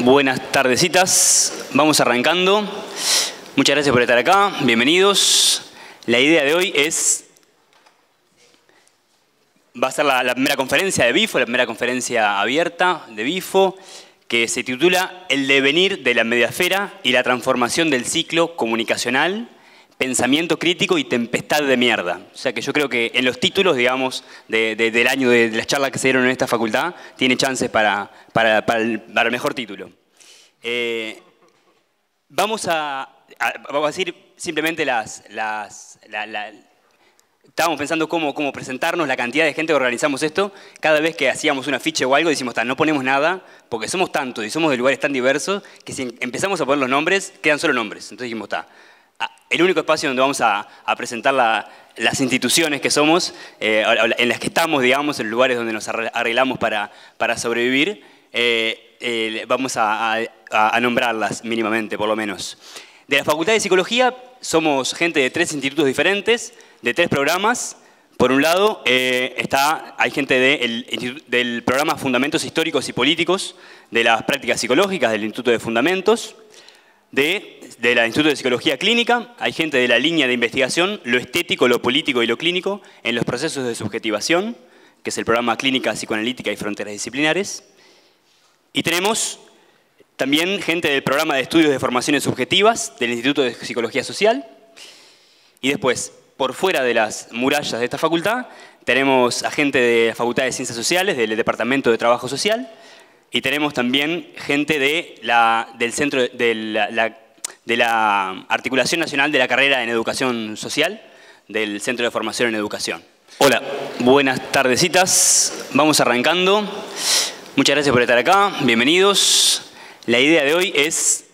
Buenas tardecitas, vamos arrancando. Muchas gracias por estar acá, bienvenidos. La idea de hoy es, va a ser la, la, primera conferencia de BIFO, la primera conferencia abierta de BIFO, que se titula El devenir de la mediasfera y la transformación del ciclo comunicacional pensamiento crítico y tempestad de mierda. O sea que yo creo que en los títulos, digamos, del año de, las charlas que se dieron en esta facultad, tiene chances para, para, el, mejor título. Eh, vamos, a, vamos, a, decir simplemente las... estábamos pensando cómo, presentarnos, la cantidad de gente que organizamos esto. Cada vez que hacíamos un afiche o algo, decimos, está. no ponemos nada, porque somos tantos y somos de lugares tan diversos, que si empezamos a poner los nombres, quedan solo nombres. Entonces dijimos, está el único espacio donde vamos a, presentar las instituciones que somos, eh, en las que estamos, digamos, en lugares donde nos arreglamos para, sobrevivir, eh, eh, vamos a, nombrarlas mínimamente, por lo menos. De la Facultad de Psicología somos gente de tres institutos diferentes, de tres programas. Por un lado, está, hay gente del programa Fundamentos Históricos y Políticos, de las prácticas psicológicas del Instituto de Fundamentos, de de la Instituto de Psicología Clínica, hay gente de la línea de investigación, lo estético, lo político y lo clínico, en los procesos de subjetivación, que es el programa Clínica Psicoanalítica y Fronteras Disciplinares. Y tenemos también gente del programa de estudios de formaciones subjetivas del Instituto de Psicología Social. Y después, por fuera de las murallas de esta facultad, tenemos a gente de la Facultad de Ciencias Sociales, del Departamento de Trabajo Social, y tenemos también gente de la, del centro de la de la Articulación Nacional de la Carrera en Educación Social del Centro de Formación en Educación. Hola, buenas tardecitas, vamos arrancando. Muchas gracias por estar acá, bienvenidos. La idea de hoy es...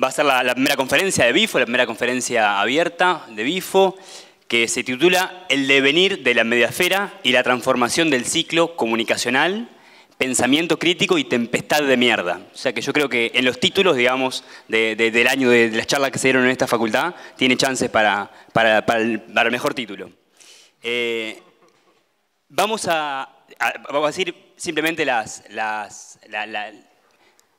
Va a ser la, la primera conferencia de BIFO, la primera conferencia abierta de BIFO, que se titula El devenir de la mediafera y la transformación del ciclo comunicacional pensamiento crítico y tempestad de mierda. O sea que yo creo que en los títulos, digamos, del año de, las charlas que se dieron en esta facultad, tiene chances para, para, el, mejor título. Eh, vamos, a, vamos, a, decir simplemente las...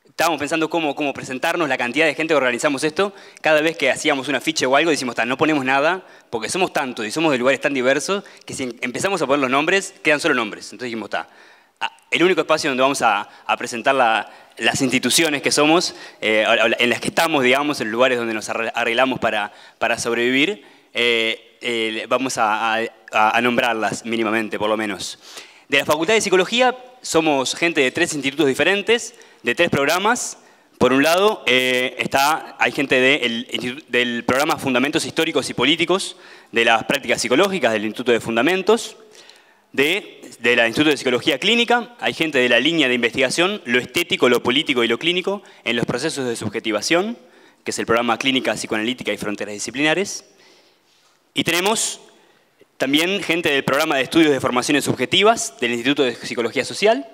estábamos pensando cómo, presentarnos, la cantidad de gente que organizamos esto. Cada vez que hacíamos un afiche o algo, decimos, está. no ponemos nada, porque somos tantos y somos de lugares tan diversos, que si empezamos a poner los nombres, quedan solo nombres. Entonces dijimos, está el único espacio donde vamos a, presentar las instituciones que somos, eh, en las que estamos, digamos, en lugares donde nos arreglamos para, sobrevivir, eh, eh, vamos a, nombrarlas mínimamente, por lo menos. De la Facultad de Psicología somos gente de tres institutos diferentes, de tres programas. Por un lado, está, hay gente del programa Fundamentos Históricos y Políticos, de las prácticas psicológicas del Instituto de Fundamentos, de de la Instituto de Psicología Clínica, hay gente de la línea de investigación, lo estético, lo político y lo clínico, en los procesos de subjetivación, que es el programa Clínica Psicoanalítica y Fronteras Disciplinares. Y tenemos también gente del programa de estudios de formaciones subjetivas del Instituto de Psicología Social.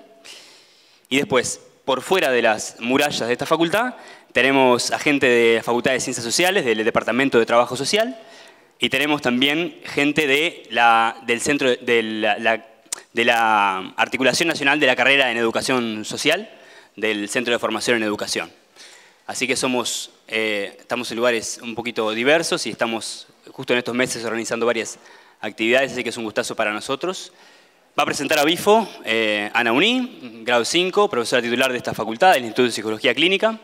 Y después, por fuera de las murallas de esta facultad, tenemos a gente de la Facultad de Ciencias Sociales, del Departamento de Trabajo Social, y tenemos también gente de la, del centro de la de la Articulación Nacional de la Carrera en Educación Social del Centro de Formación en Educación. Así que somos, eh, estamos en lugares un poquito diversos y estamos justo en estos meses organizando varias actividades, así que es un gustazo para nosotros. Va a presentar a Bifo eh, Ana Uní, grado 5, profesora titular de esta facultad del Instituto de Psicología Clínica,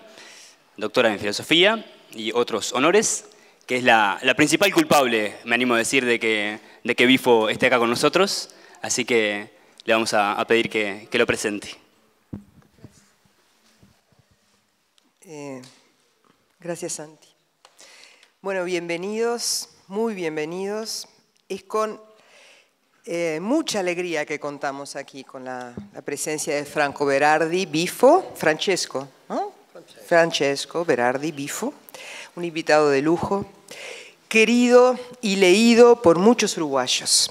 doctora en Filosofía y otros honores, que es la, principal culpable, me animo a decir, de que, de que Bifo esté acá con nosotros. Así que le vamos a, pedir que, lo presente. Eh, gracias, Santi. Bueno, bienvenidos, muy bienvenidos. Es con eh, mucha alegría que contamos aquí con la, presencia de Franco Berardi Bifo, Francesco, ¿no? Francesco, Francesco Berardi Bifo, un invitado de lujo, querido y leído por muchos uruguayos.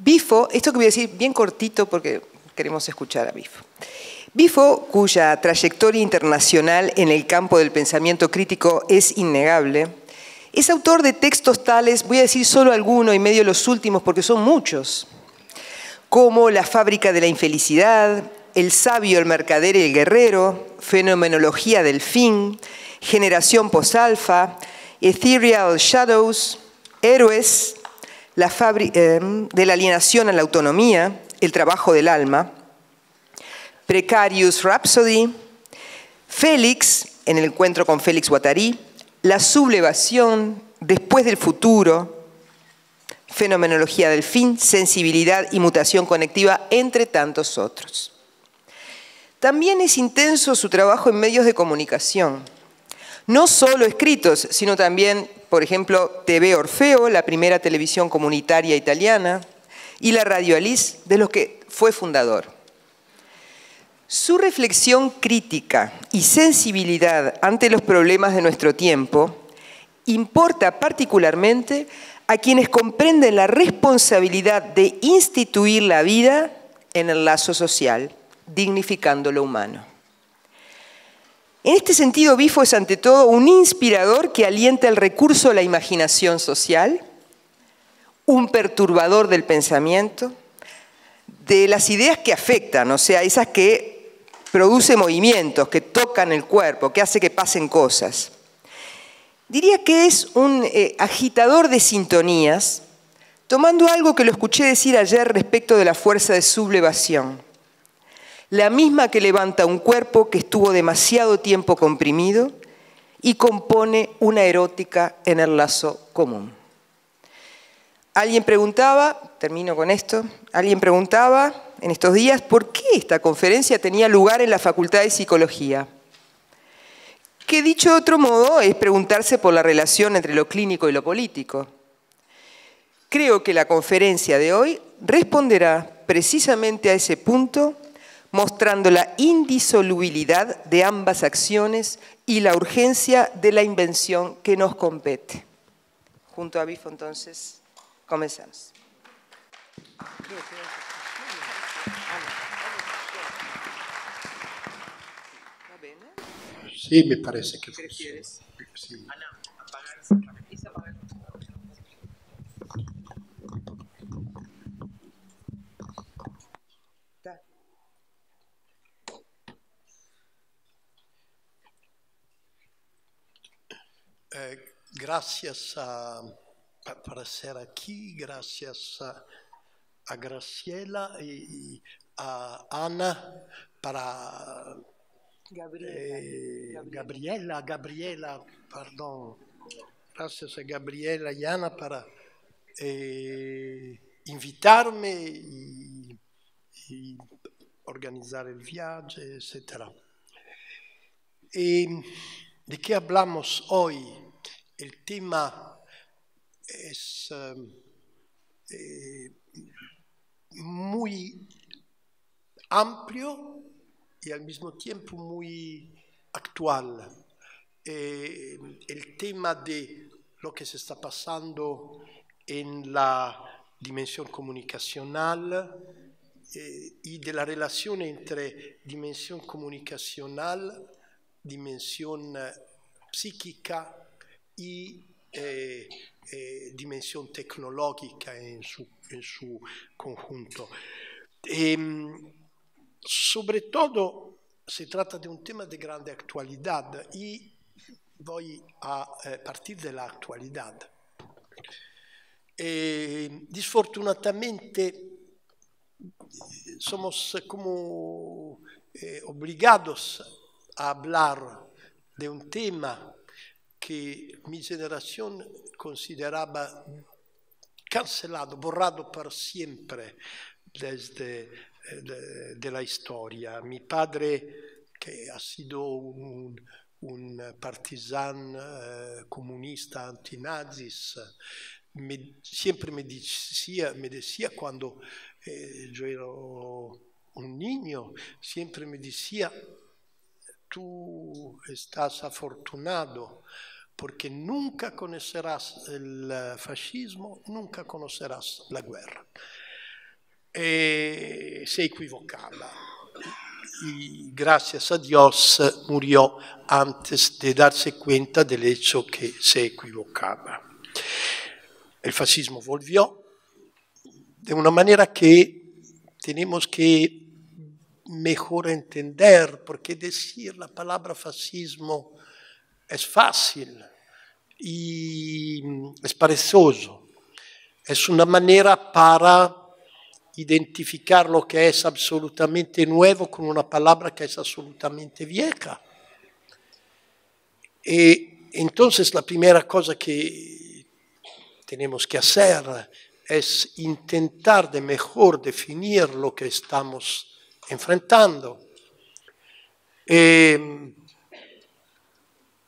Bifo, esto que voy a decir bien cortito porque queremos escuchar a Bifo. Bifo, cuya trayectoria internacional en el campo del pensamiento crítico es innegable, es autor de textos tales, voy a decir solo algunos y medio los últimos porque son muchos, como La fábrica de la infelicidad, El sabio, el mercader y el guerrero, Fenomenología del fin, Generación posalfa, Ethereal Shadows, Héroes, la eh, de la alienación a la autonomía, el trabajo del alma, Precarious Rhapsody, Félix, en el encuentro con Félix Watari, la sublevación, después del futuro, fenomenología del fin, sensibilidad y mutación conectiva, entre tantos otros. También es intenso su trabajo en medios de comunicación, no solo escritos, sino también por ejemplo, TV Orfeo, la primera televisión comunitaria italiana, y la Radio Alice, de los que fue fundador. Su reflexión crítica y sensibilidad ante los problemas de nuestro tiempo importa particularmente a quienes comprenden la responsabilidad de instituir la vida en el lazo social, dignificando lo humano. En este sentido, Bifo es ante todo un inspirador que alienta el recurso a la imaginación social, un perturbador del pensamiento, de las ideas que afectan, o sea, esas que producen movimientos, que tocan el cuerpo, que hace que pasen cosas. Diría que es un eh, agitador de sintonías, tomando algo que lo escuché decir ayer respecto de la fuerza de sublevación la misma que levanta un cuerpo que estuvo demasiado tiempo comprimido y compone una erótica en el lazo común. Alguien preguntaba, termino con esto, alguien preguntaba en estos días por qué esta conferencia tenía lugar en la Facultad de Psicología. Que dicho de otro modo es preguntarse por la relación entre lo clínico y lo político. Creo que la conferencia de hoy responderá precisamente a ese punto mostrando la indisolubilidad de ambas acciones y la urgencia de la invención que nos compete. Junto a Bifo, entonces, comenzamos. Sí, me parece que... Sí. Eh, gracias a, para ser aquí, gracias a, a Graciela y, y, a Ana, para Gabriela, eh, Gabriela, Gabriela, perdón, gracias a Gabriela y Ana para eh, invitarme y, y organizar el viaje, etcétera. ¿Y ¿De qué hablamos hoy? El tema es um, eh, muy amplio y al mismo tiempo muy actual. Eh, el tema de lo que se está pasando en la dimensión comunicacional eh, y de la relación entre dimensión comunicacional, dimensión psíquica y eh, eh, dimensión tecnológica in suo, en su conjunto. Eh, sobre todo se trata de un tema di grande attualità. y voy a eh, partir de la actualidad. Disfortunadamente somos como eh, obligados a parlare di un tema che mi generación considerava cancelado, borrado para sempre desde eh, de, la historia. Mi padre, que ha sido un, un partisan eh, comunista antinazis, mi, siempre me decía, me decía cuando eh, yo era un niño, siempre me decía tú estás afortunado porque nunca conocerás el eh, fascismo, nunca conocerás la guerra. E eh, si è equivocata. Gracias a Dios murió antes de darse cuenta del hecho que se equivocaba. El fascismo volvió de una manera que tenemos que mejor entender, porque decir la palabra fascismo es fácil y mm, es perezoso. Es una manera para identificar lo que es absolutamente nuevo con una palabra que es absolutamente vieja. Y e, entonces la primera cosa que tenemos que hacer es intentar de mejor definir lo que estamos enfrentando. E,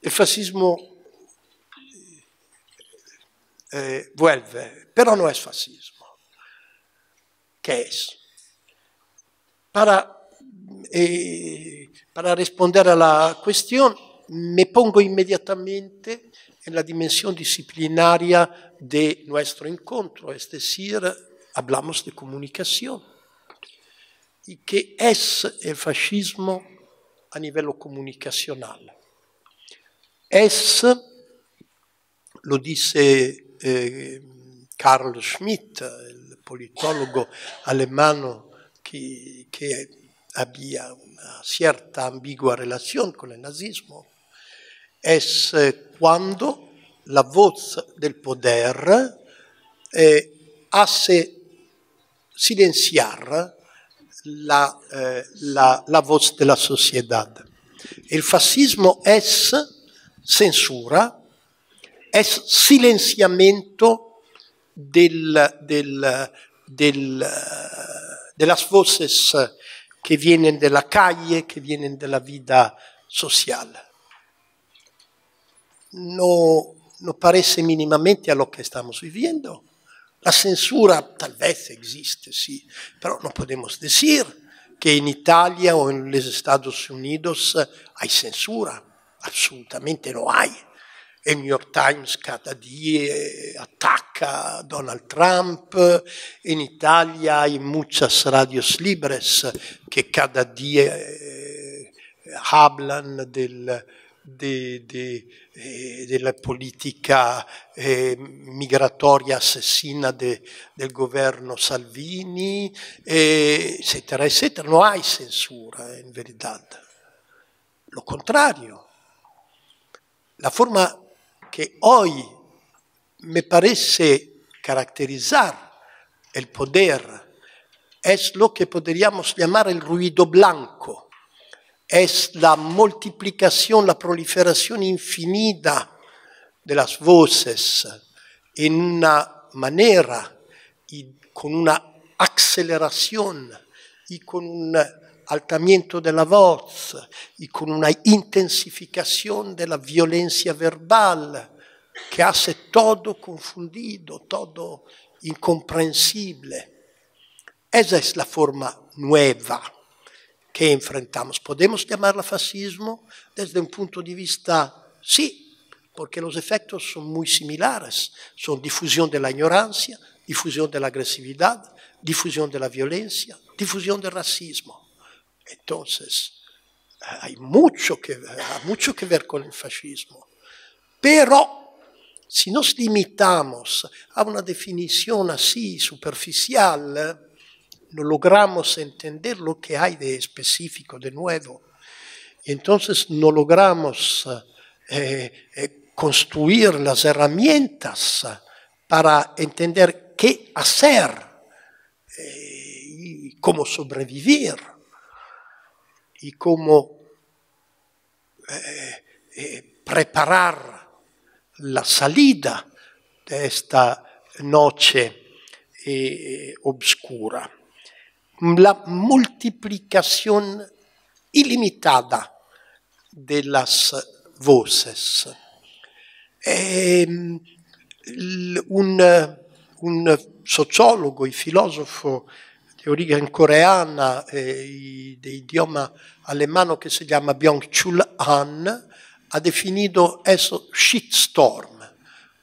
il fascismo eh, vuelve, però non è fascismo. che è. Para, eh, para responder a la cuestión, pongo immediatamente nella dimensione disciplinaria del nostro incontro, es decir, hablamos de comunicazione che es il fascismo a livello comunicazionale. Es, lo disse eh, Carl Schmitt, il politologo alemano che, che abbia una certa ambigua relazione con il nazismo, es quando la voce del poder eh, hace silenciar la, eh, la, la voz de la sociedad. fascismo è censura, è silenziamento del, del, del, de las voces que vienen de calle, que vienen de la vida social. No, no parece mínimamente a lo che stiamo vivendo. La censura tal vez sì, però non possiamo dire che in Italia o negli Stati Uniti Unidos censura. Assolutamente no hay. Il New York Times cada día eh, attacca Donald Trump. in Italia hay muchas radios libres che cada día eh, hablan del de, de, eh, della politica eh, migratoria assassina de, del governo Salvini, eh, eccetera, eccetera. Non hai censura, eh, in verità. Lo contrario. La forma che oggi mi paresse caratterizzare il potere è lo che potremmo chiamare il ruido blanco es la multiplicación, la proliferación infinita de las voces en una manera y con una acceleración y con un altamiento de la voz y con una intensificación de la violencia verbal que hace todo confundido, todo incomprensible. Esa es la forma nueva. que enfrentamos. Podemos llamarla fascismo desde un punto de vista, sí, porque los efectos son muy similares, son difusión de la ignorancia, difusión de la agresividad, difusión de la violencia, difusión del racismo. Entonces, hay mucho que, hay mucho que ver con el fascismo. Pero si nos limitamos a una definición así superficial, no logramos entender lo que hay de específico, de nuevo. entonces no logramos eh, eh, construir las herramientas para entender qué hacer eh, y cómo sobrevivir y cómo preparar la salida de esta noche obscura. la multiplicación ilimitada de las voces. Eh, un, un, sociologo e filosofo di origine coreana eh, di idioma alemano che si chiama Byung-Chul Han ha definito questo shitstorm,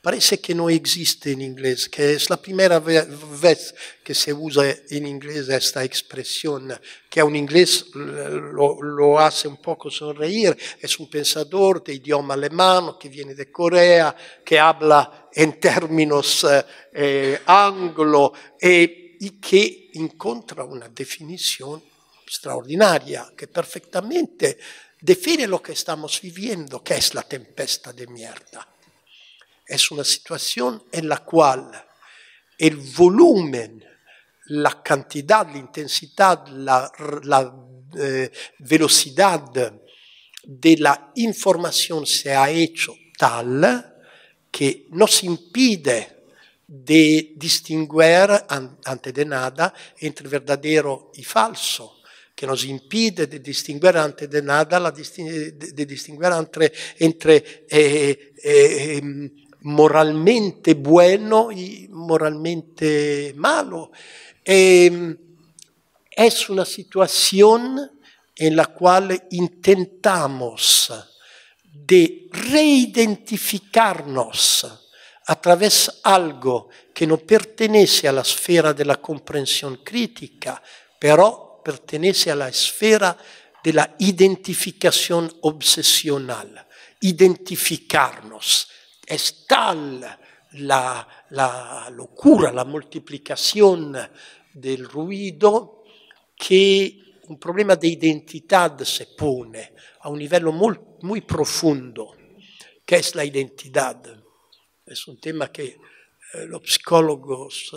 Parece che non esiste in inglese, che è la prima vez che si usa in inglese questa espressione, che é un inglese lo, lo hace un poco sorrir, è un pensatore di idioma alemano che viene da Corea, che parla in termos eh, anglo e, e che incontra una definizione straordinaria che perfettamente define lo che stiamo vivendo, que es la tempesta de mierda es una situación en la cual el volumen, la cantidad, la intensidad, la, la eh, velocidad de la información se ha hecho tal que nos impide de distinguere antes de nada entre verdadero y falso che nos impide di distinguere antes de nada, la distinguere entre, entre eh, eh, ehm, moralmente buono e moralmente malo. Eh, es una situazione in la cual intentamos de reidentificarnos attraverso algo che non pertenece alla sfera della comprensione critica, però pertenece alla sfera della identificazione obsessionale, identificarnos, Es tal la, locura, la multiplicación del ruido que un problema de identidad se pone a un nivel muy profundo, que es la identidad. Es un tema que eh, los psicólogos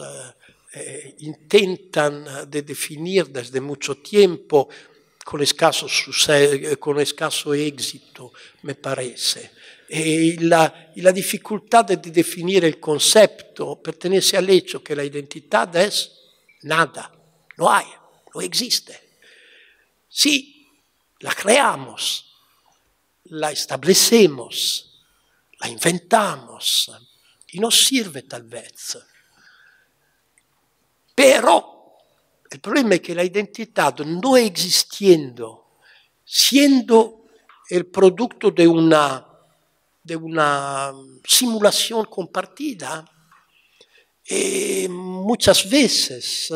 eh, eh, intentan definir desde mucho tiempo, con escaso, eh, con escaso exito, mi parece. E la, la, dificultad de il concetto concepto, pertenece al hecho che la identità è nada, no hay, no esiste. Sì, la creamos, la establecemos, la inventamos e non serve talvez. Però El problema es que la identidad no existiendo, siendo el producto de una, de una simulación compartida, eh, muchas veces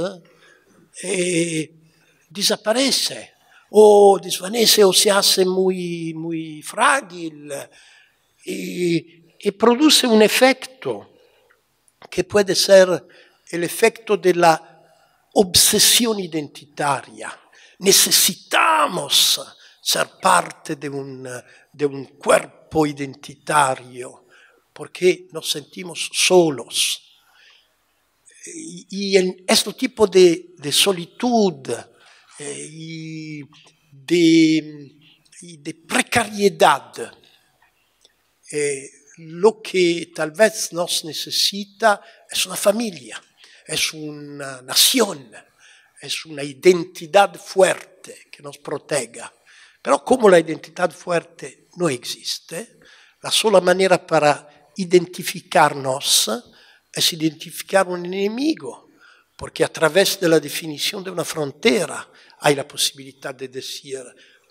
eh, desaparece o desvanece o se hace muy, muy frágil y, y produce un efecto que puede ser el efecto de la obsesión identitaria. Necesitamos ser parte de un, de un cuerpo identitario porque nos sentimos solos. Y en este tipo de, de solitud eh, y, de, y, de, precariedad, eh, lo que tal vez nos necesita es una familia. es una nación, es una identidad fuerte que nos proteja. Pero como la identidad fuerte no existe, la sola manera para identificarnos es identificar un enemigo, porque a través de la definición de una frontera hay la posibilidad de decir,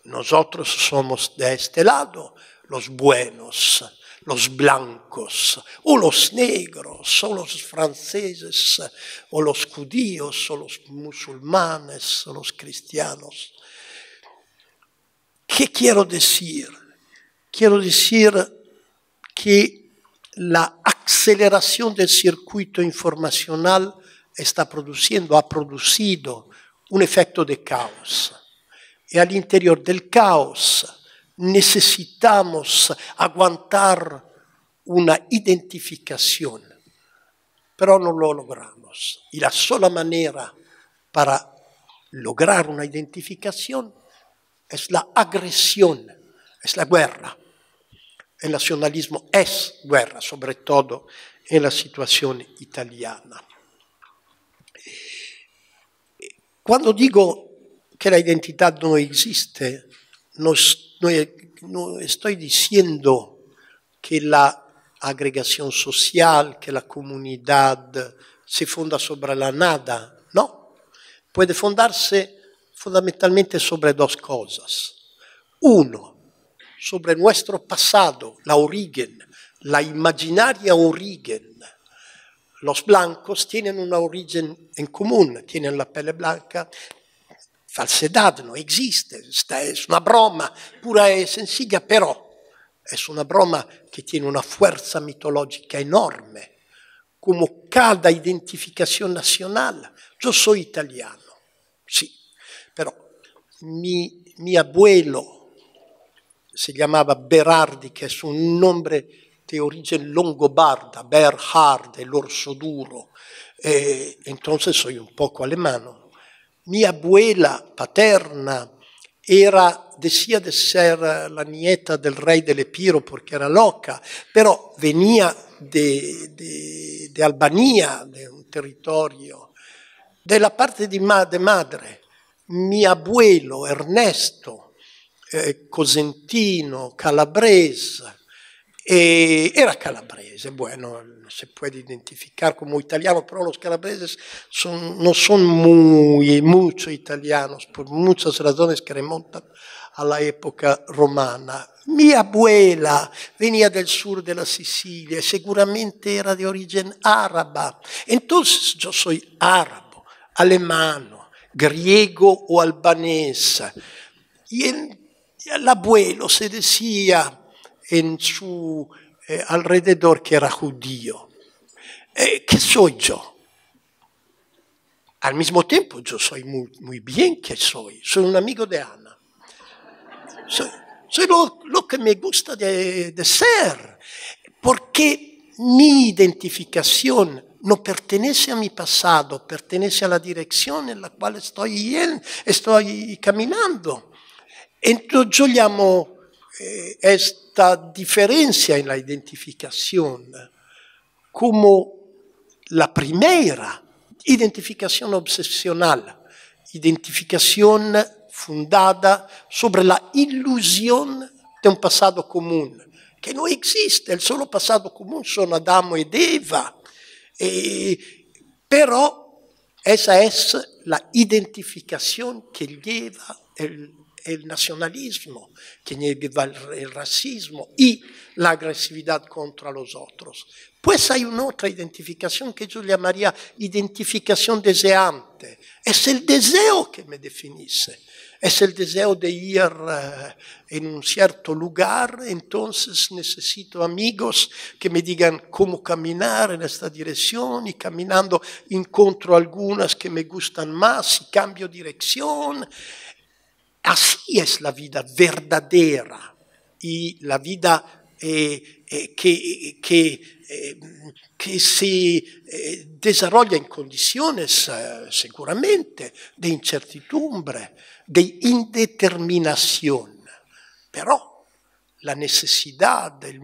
nosotros somos de este lado los buenos, los blancos, o los negros, o los franceses, o los judíos, o los musulmanes, o los cristianos. ¿Qué quiero decir? Quiero decir que la aceleración del circuito informacional está produciendo, ha producido un efecto de caos. y al interior del caos necesitamos aguantar una identificación, pero no lo logramos. Y la sola manera para lograr una identificación es la agresión, es la guerra. El nacionalismo es guerra, sobre todo en la situación italiana. Cuando digo que la identidad no existe, nos No, no, estoy diciendo que la agregación social, que la comunidad se funda sobre la nada. No, puede fundarse fundamentalmente sobre dos cosas. Uno, sobre nuestro pasado, la origen, la imaginaria origen. Los blancos tienen una origen en común, tienen la pelle blanca, falsedad non esiste, è una broma pura e sencilla, però è una broma che tiene una forza mitologica enorme, come cada identificazione nazionale. Io soy italiano, sì, però mi, mi abuelo si chiamava Berardi, che è un nome di origine longobarda, Berhard, l'orso duro, e eh, entonces soy un poco alemano mia abuela paterna era decía de ser la nieta del re dell'Epiro perché era loca, però venia di Albania, de un territorio. Della parte di ma, de madre, mio abuelo Ernesto, eh, cosentino, calabrese, e era calabrese, bueno, se puede identificare come italiano, però los calabreses son, no son muy, mucho italianos por muchas razones que remontan a época romana. Mia abuela veniva del sur della Sicilia e sicuramente era di origine árabe. Entonces io sono árabe, alemano, griego o albanese. Y el, el abuelo se decía en su eh, alrededor che era judío. Eh, ¿Qué soy yo? Al mismo tiempo, yo soy muy, muy bien que soy. un amico di Ana. So, soy lo, lo, que me gusta de, de ser, porque mi identificación no pertenece a mi pasado, pertenece a la dirección en la cual estoy, estoy caminando. Entonces yo llamo esta eh, differenza in la identificazione come la primera identificazione obsesional, identificazione fundada sulla illusione di un passato comune, che non esiste, il solo passato comune sono Adamo ed Eva, eh, pero esa es la identificación que lleva il el nacionalismo, que viva el racismo y e la agresividad contra los otros. Pues hay una otra identificación que yo llamaría identificación deseante. Es el deseo que me definice. Es el deseo de ir en eh, un cierto lugar, entonces necesito amigos que me digan cómo caminar en esta dirección y caminando encuentro algunas que me gustan más y cambio dirección. Así es la vida verdadera y la vida eh, eh, que, que, eh, que, se eh, desarrolla en condiciones eh, seguramente de incertidumbre, de indeterminación, pero la necesidad del,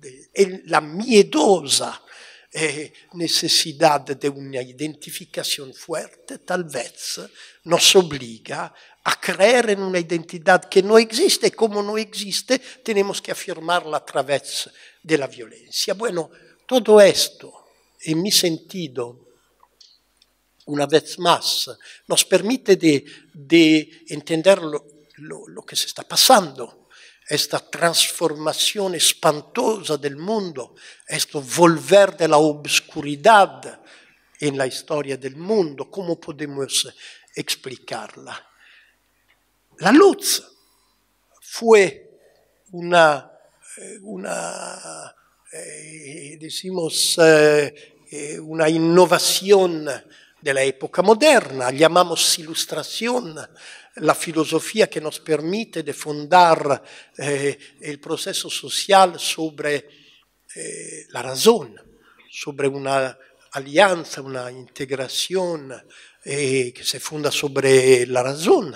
de, el, la miedosa eh, necesidad de una identificación fuerte tal vez nos obliga a creer en una identità che non existe. e come non existe, tenemos che afirmarla a través de la violencia. Bueno, todo esto, en mi sentido, una vez más, nos permite de, de entender lo, lo, lo que se está pasando esta espantosa del mondo, questo volver della la obscuridad en la historia del mondo, come possiamo explicarla? La luz fue una, eh, una eh, eh decimos, eh, eh, una innovación de la época moderna, llamamos ilustración, la filosofía que nos permite de fundar eh, el proceso social sobre la razón, sobre una alianza, una integración que se funda sobre la razón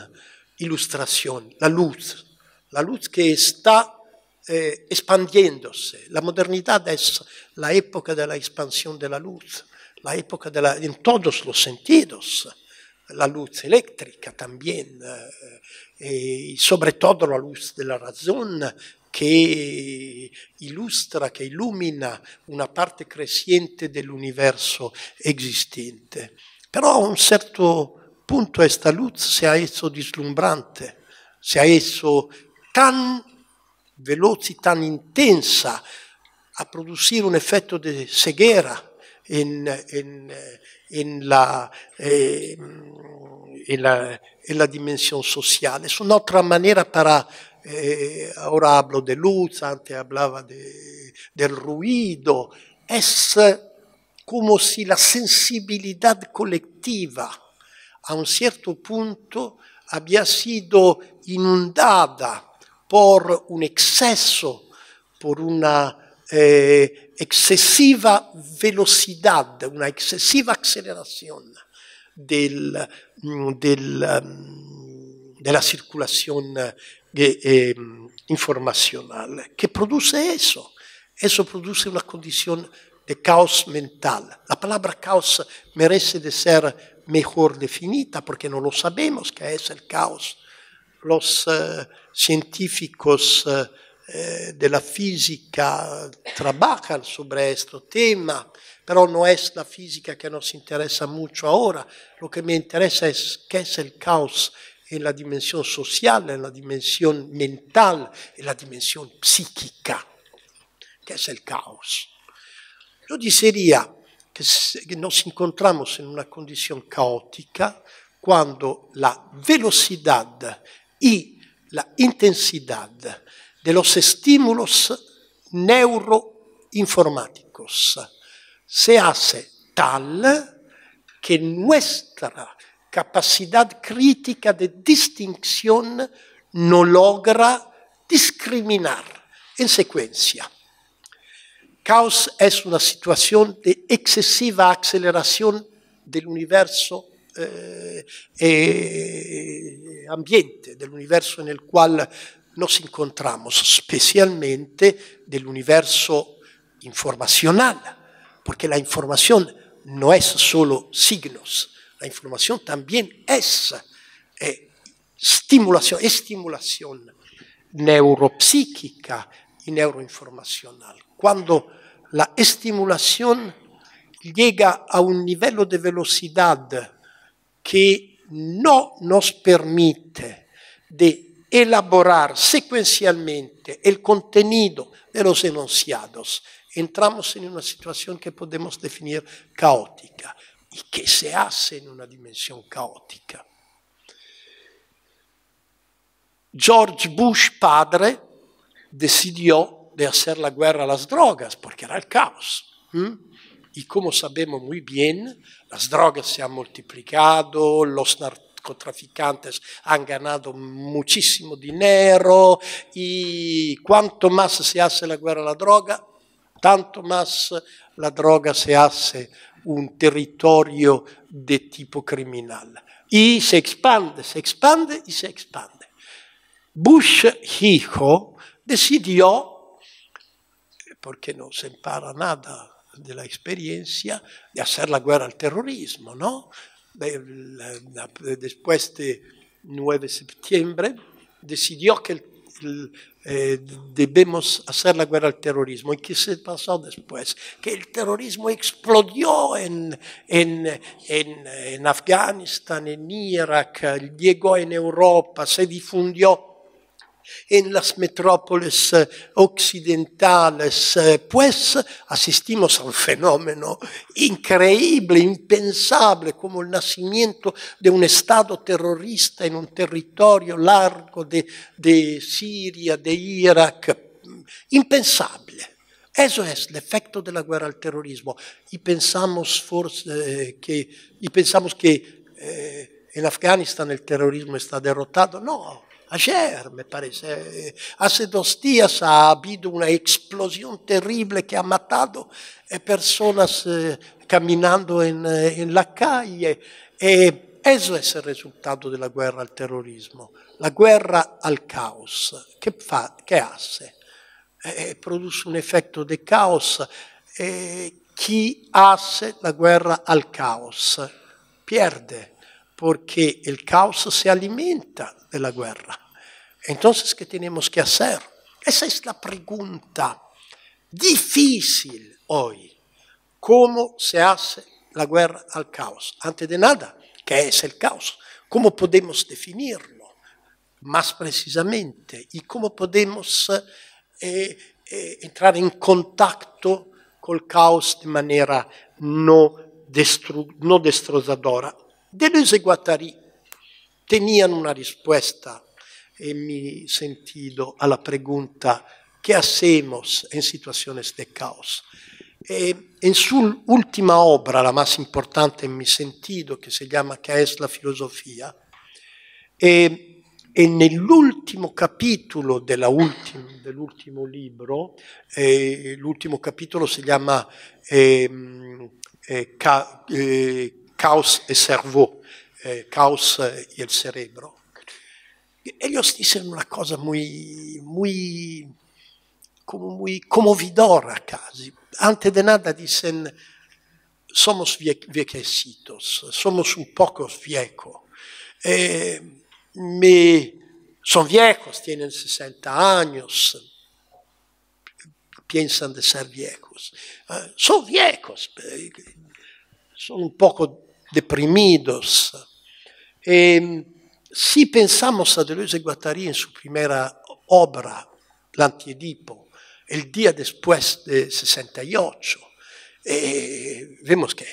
ilustración, la luz, la luz que está eh, expandiéndose. La modernidad es la época de la expansión de la luz, la época de la, en todos los sentidos, la luz eléctrica también, eh, eh, y sobre todo la luz de la razón che illustra, che illumina una parte crescente dell'universo esistente. Però a un certo Punto esta luz sea esso dislumbrante, sea esso tan veloce, tan intensa a producir un effetto di ceguera in, en, en, la, eh, en la, la, dimensión social. Es una otra para, eh, ahora hablo di luz, antes hablaba de, del ruido, è come se la sensibilità colectiva a un certo punto había sido inundada por un exceso, por una eh, excesiva velocidad, una excesiva aceleración del, mm, del, mm, de la circulación eh, ehm, informacional, que produce eso. Eso produce una condición de caos mental. La palabra caos merece de ser mejor definida, porque no lo sabemos qué es el caos. Los eh, científicos eh, eh, de la física trabajan sobre este tema, pero no es la física que nos interesa mucho ahora. Lo que me interesa es qué es el caos en la dimensión social, en la dimensión mental, en la dimensión psíquica, que es el caos. Yo diría, que, que nos encontramos en una condición caótica cuando la velocidad y la intensidad de los estímulos neuroinformáticos se hace tal que nuestra capacidad crítica de distinción no logra discriminar en secuencia caos es una situación de excesiva aceleración del universo eh, eh, ambiente, del universo en el cual nos encontramos, especialmente del universo informacional, porque la información no es solo signos, la información también es eh, estimulación, estimulación neuropsíquica y neuroinformacional. Cuando la estimulación llega a un livello di velocità che non nos permette di elaborar secuencialmente il contenido de los enunciados. Entramos en una situación que podemos definir caótica y que se hace en una dimensión caótica. George Bush padre decidió de hacer la guerra a las drogas, porque era el caos. ¿Mm? Y como sabemos muy bien, las drogas se han multiplicado, los narcotraficantes han ganado muchísimo dinero y cuanto más se hace la guerra a la droga, tanto más la droga se hace un territorio de tipo criminal. Y se expande, se expande y se expande. Bush hijo decidió porque no se impara nada de la experiencia de hacer la guerra al terrorismo, ¿no? Después de 9 de septiembre decidió que eh, debemos hacer la guerra al terrorismo. ¿Y qué se pasó después? Que el terrorismo explodió en, en, en Afganistán, en Irak, llegó en Europa, se difundió En las metrópoles eh, occidentales, eh, pues, asistimos a un fenómeno increíble, impensable, como el nacimiento de un Estado terrorista en un territorio largo de, de Siria, de Irak, impensable. Eso es el efecto de la guerra al terrorismo. Y pensamos, forse, eh, que, y pensamos que eh, en Afganistán el terrorismo está derrotado. No, Ayer, me pare, Hace dos ha habido una explosión terrible che ha matato eh, personas eh, camminando in, eh, en la calle. E questo è il risultato della guerra al terrorismo, la guerra al caos. Che, fa, che hace? Eh, produce un effetto di caos. Eh, chi asse la guerra al caos pierde, perché il caos si alimenta della guerra. Entonces, ¿qué tenemos que hacer? Esa es la pregunta difícil hoy. ¿Cómo se hace la guerra al caos? Antes de nada, ¿qué es el caos? ¿Cómo podemos definirlo más precisamente? ¿Y cómo podemos eh, eh, entrar en contacto con el caos de manera no, destru no destrozadora? Deleuze y Guattari tenían una respuesta e mi sentido alla pregunta che hacemos in situaciones de caos? E in sull'ultima opera, la più importante in mi sentido, che si chiama Che è la filosofia, e, e nell'ultimo capitolo ultim, dell'ultimo libro, eh, l'ultimo capitolo si chiama eh, eh, ca, eh, Caos e Cerveau, eh, Caos e il cerebro, Ellos dicen una cosa molto muy, como muy conmovidora Antes de nada dicen, somos vie viejecitos, somos un poco viejos. Eh, me, son viejos, tienen 60 años, piensan de ser viejos. Eh, son viejos, eh, son un poco deprimidos. Eh, si pensiamo a Deleuze y Guattari in su prima opera, L'Antiedipo, il día después de 68, eh, vemos que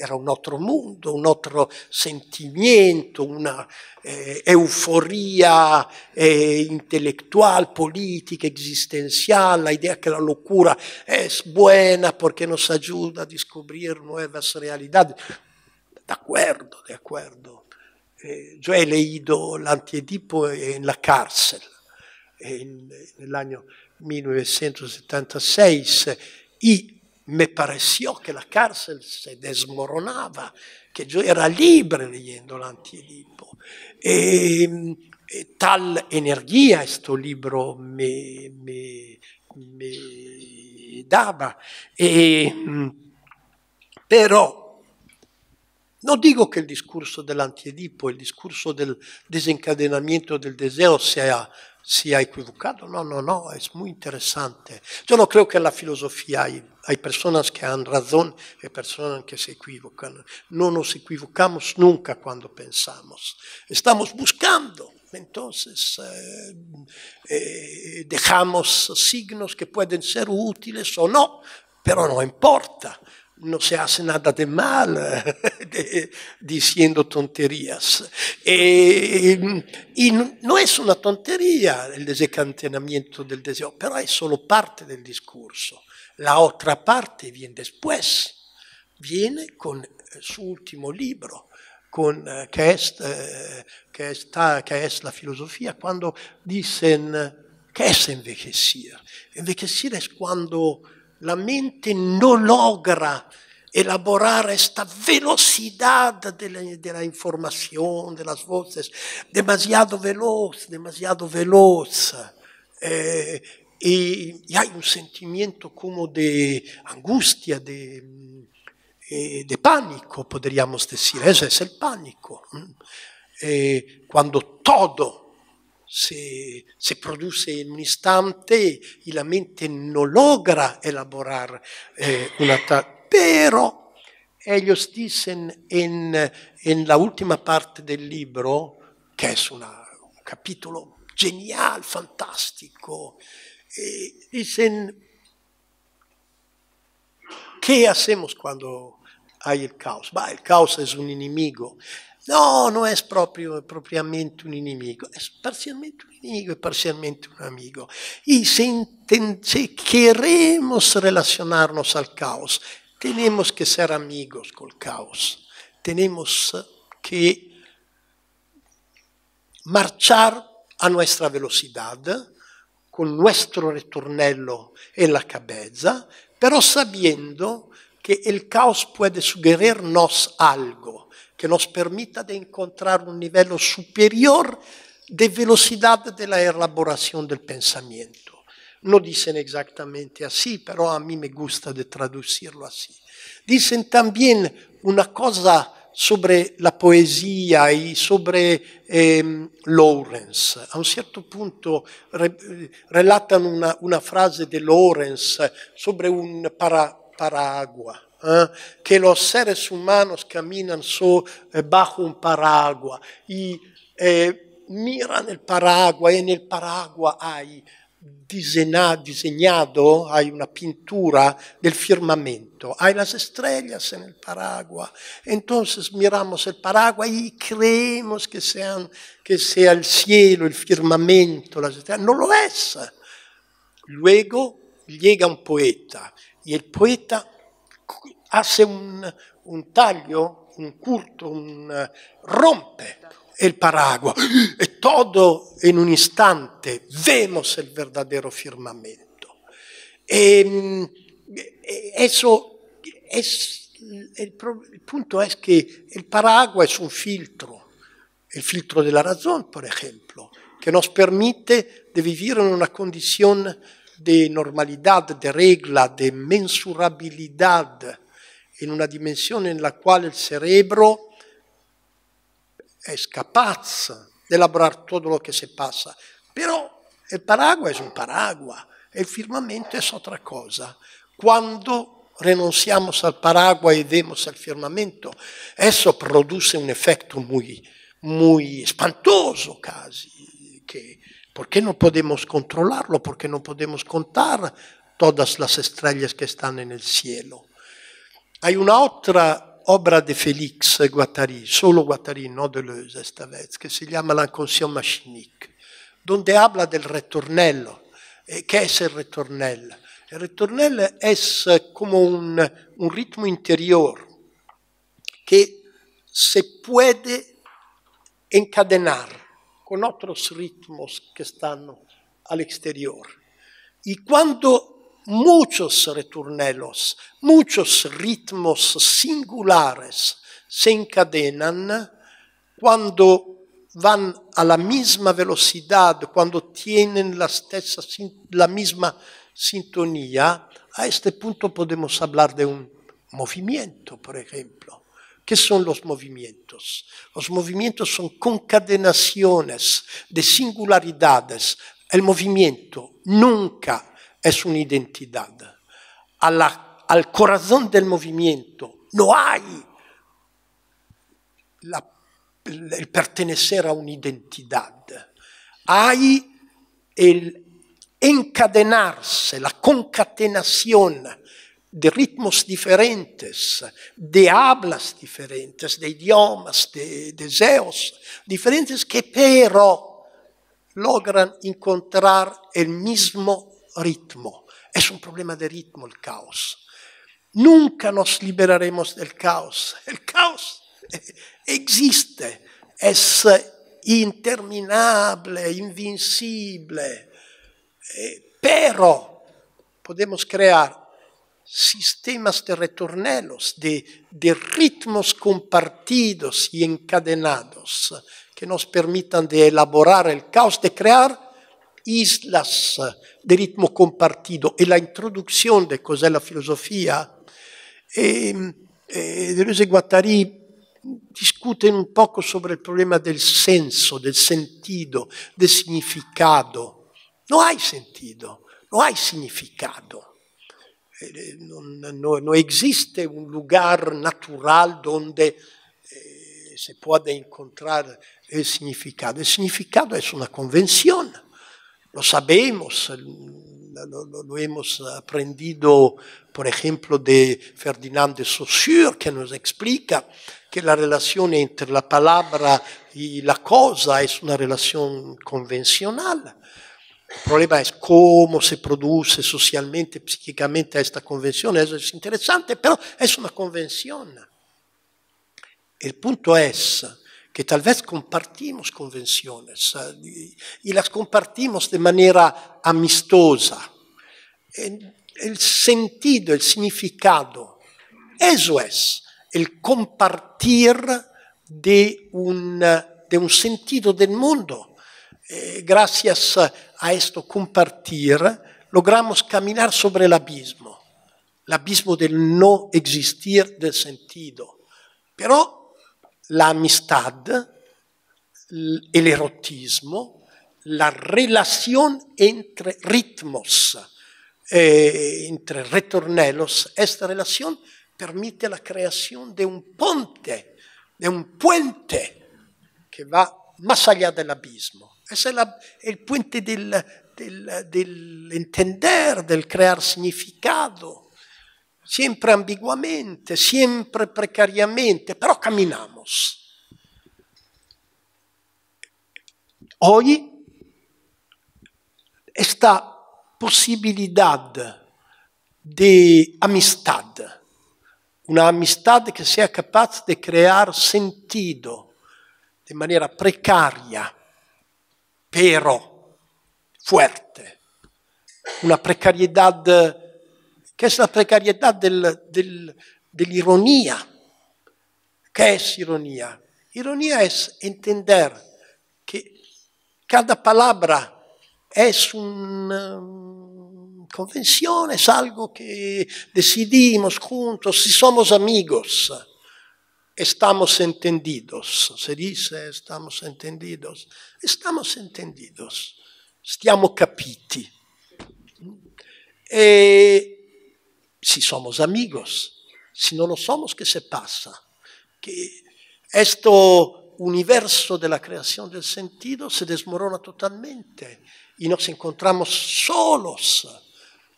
era un altro mondo, un altro sentimento, una eh, euforia eh, intellettuale, politica, esistenziale, l'idea che la locura è buona perché ci aiuta a scoprire nuove realtà. D'accordo, d'accordo yo eh, cioè he leído El antiedipo la cárcel nell'anno 1976 e mi pareció che la cárcel se desmoronaba, che yo era libre leyendo l'antiedipo. E, ehm, e tal energia questo libro mi me, dava. E, ehm, però non dico che il discorso dell'antiedipo, il discorso del desencadenamento del deseo sia, sia equivocato, no, no, no, è molto interessante. Io non credo che la filosofia, hay persone che hanno ragione e persone che si equivocano. Non ci equivocamos nunca quando pensiamo. Stiamo buscando. Entonces, eh, eh, dejamos signos que pueden ser útiles o no, pero no importa no se hace nada de mal de, diciendo tonterías. E, y no es una tontería el desencadenamiento del deseo, pero es solo parte del discurso. La otra parte viene después, viene con eh, su último libro, con, eh, que, es, eh, que, está, que es la filosofía, cuando dicen, ¿qué es envejecer? Envejecer es cuando la mente non logra elaborare questa velocità della informazione, das vozes, demasiado veloz, demasiado veloz. Eh, e, e há um sentimento como de angústia, de, eh, de pânico, poderíamos dizer. Esse eh, é o pânico. Mm. Eh, quando tutto se, se, produce in un istante e la mente non logra elaborare eh, una tale. Però, Elios dicen en, en, la última parte del libro, che è una, un capitolo geniale, fantástico, eh, dicen, ¿qué hacemos quando hay il caos? Bah, el caos è un nemico. No, non è proprio, propriamente un inimigo, è parzialmente un inimigo e parzialmente un amico. E se, se queremos relacionarnos al caos, tenemos che essere amigos col caos, tenemos che marchar a nostra velocità, con nuestro ritornello e la cabeza, però sabiendo che il caos può suggerirnos algo che nos permita di incontrare un livello superiore di velocità della elaborazione del pensamiento. Non dicono esattamente así, però a mí me gusta de traducirlo así. Dicono anche una cosa sobre la poesia e sobre eh, Lawrence. A un certo punto re, relatano una, una, frase di Lawrence sobre un para, paraguas eh, que os seres humanos caminham so, eh, bajo un paraguas e eh, mira nel paraguas e nel paraguas hai disegna, disegnato, hai una pintura del firmamento, hai las estrellas en el paraguas. Entonces miramos el paraguas y creemos que, sean, que sea el cielo, el firmamento, las estrellas. No lo es. Luego llega un poeta y el poeta hace ah, un, un taglio, un curto, un, rompe il paragua e todo in un istante vemos il verdadero firmamento. E, e, e eso es, el, il punto è che il paragua è un filtro, il filtro della la per esempio, che ci permette di vivere in en una condición de normalidad, de regla, de mensurabilidad, in una dimensione nella quale il cerebro è scapazza di elaborare tutto quello che si passa. Però il paraguas è un paraguas e il firmamento è altra cosa. Quando rinunciamo al paraguas e vediamo al firmamento, esso produce un effetto molto muy quasi, casi, perché non possiamo controllarlo, perché non possiamo contare tutte le estrellas che stanno nel cielo. Hay un'altra opera di Félix Guattari, solo Guattari, non Deleuze esta vez, que se llama L'inconscient machinique, dove parla del retornello. Che è il retornello? Il retornello è come un, un ritmo interior che se può encadenar con altri ritmi che están al exterior. Y cuando muchos retornelos, muchos ritmos singulares se encadenan cuando van a la misma velocidad, cuando tienen la, la misma sintonía, a este punto podemos hablar de un movimiento, por ejemplo. ¿Qué son los movimientos? Los movimientos son concadenaciones de singularidades. El movimiento nunca es una identidad. al corazón del movimiento no hay el pertenecer a una identidad. Hay el encadenarse, la concatenación de ritmos diferentes, de hablas diferentes, de idiomas, de deseos diferentes que pero logran encontrar el mismo ritmo. Es un problema de ritmo el caos. Nunca nos liberaremos del caos. El caos existe, es interminable, invencible, eh, pero podemos crear sistemas de retornelos, de, de ritmos compartidos y encadenados que nos permitan de elaborar el caos, de crear islas del ritmo compartito e la introduzione di cos'è la filosofia. E, e Deleuze e Guattari discutono un poco sobre il problema del senso, del sentido, del significato. No hay sentido, no hay significato. Eh, eh, non, no, no existe un lugar natural donde eh, si puede incontrare il significato. Il significato è una convenzione. Lo sabemos, lo, hemos aprendido, por ejemplo, de Ferdinand de Saussure, que nos explica que la relación entre la palabra y la cosa es una relación convencional. El problema es cómo se produce socialmente, psíquicamente esta convención. Eso es interesante, pero es una convención. El punto es que tal vez compartimos convenciones y las compartimos de manera amistosa. El sentido, el significado, eso es el compartir de un, de un sentido del mundo. Eh, gracias a esto compartir, logramos caminar sobre el abismo, el abismo del no existir del sentido. Pero la amistad, el erotismo, la relación entre ritmos, eh, entre retornelos. Esta relación permite la creación de un ponte, de un puente que va más allá del abismo. Ese es el puente del entender, del crear significado. sempre ambiguamente, sempre precariamente, pero caminamos. Hoy esta possibilità de amistad, una amistà che sia capace di creare sentido in maniera precaria, però fuerte, una precariedad che è la precarietà del, del, dell'ironia. Che è ironia? Ironia è entender che cada parola è una um, convenzione, è algo che decidiamo juntos, si somos amigos. Estamos entendidos, se dice estamos entendidos, estamos entendidos, stiamo capiti. E si somos amigos. Si no lo somos, ¿qué se pasa? Que esto universo de la creación del sentido se desmorona totalmente y nos encontramos solos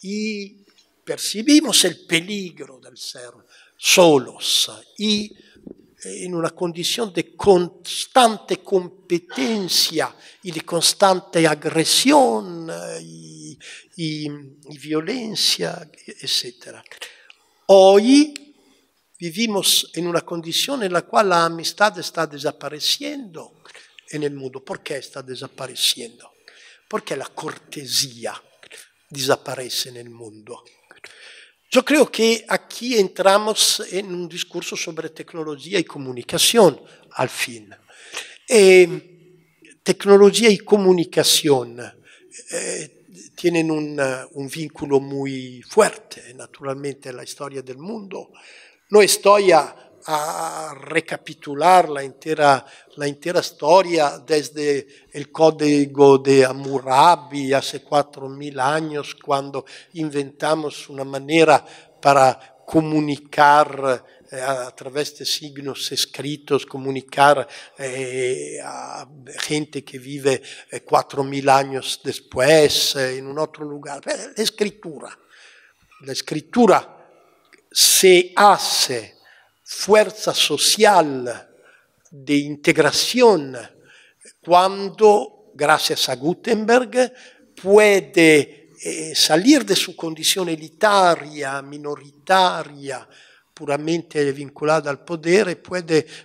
y percibimos el peligro del ser solos y eh, en una condición de constante competencia y de constante agresión. Eh, i, i, i eccetera. Oggi viviamo in una condizione en la cual la amistad está desapareciendo en el mundo. ¿Por qué desapareciendo? Porque la cortesia desaparece nel mondo? Io credo che qui aquí entramos en un discorso sobre tecnologia e comunicazione, al fin. Eh, tecnología y comunicación. Eh, tienen un, un, vínculo muy fuerte, naturalmente, en la historia del mundo. No estoy a, a recapitular la entera, la entera historia desde el código de Hammurabi hace 4.000 años, cuando inventamos una manera para comunicar eh, attraverso signos escritos, comunicare eh, a gente che vive eh, 4.000 años después eh, in un altro lugar. Eh, la scrittura, la escritura se hace fuerza sociale di integrazione quando, grazie a Gutenberg, puede eh, salire de su condizione elitaria, minoritaria, puramente vinculata al potere, può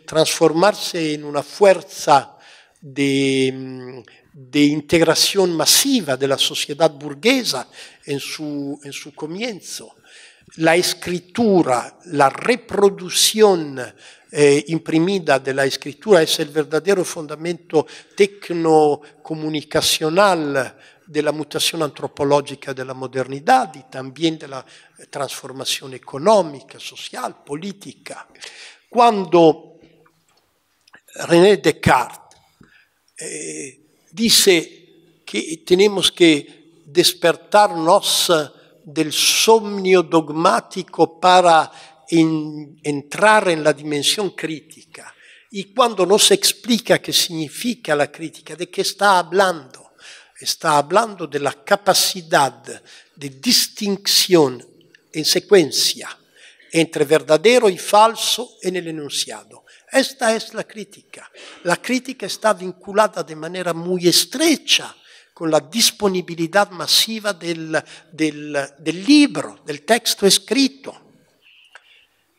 trasformarsi in una forza di, de integración masiva de la sociedad burguesa en su, en comienzo. La scrittura, la reproducción eh, imprimida de la escritura es el verdadero fundamento della mutazione antropologica della modernità, di también della eh, trasformazione economica, sociale, politica. Quando René Descartes eh, dice che abbiamo che despertarnos del somnio dogmático per en, entrar en la dimensión crítica, y cuando nos explica che significa la crítica, di che sta hablando, está hablando de la capacidad de distinción en secuencia entre verdadero e falso en el enunciado. Esta es la crítica. La crítica está vinculata de manera muy estrecha con la disponibilità masiva del, del, del libro, del texto escrito.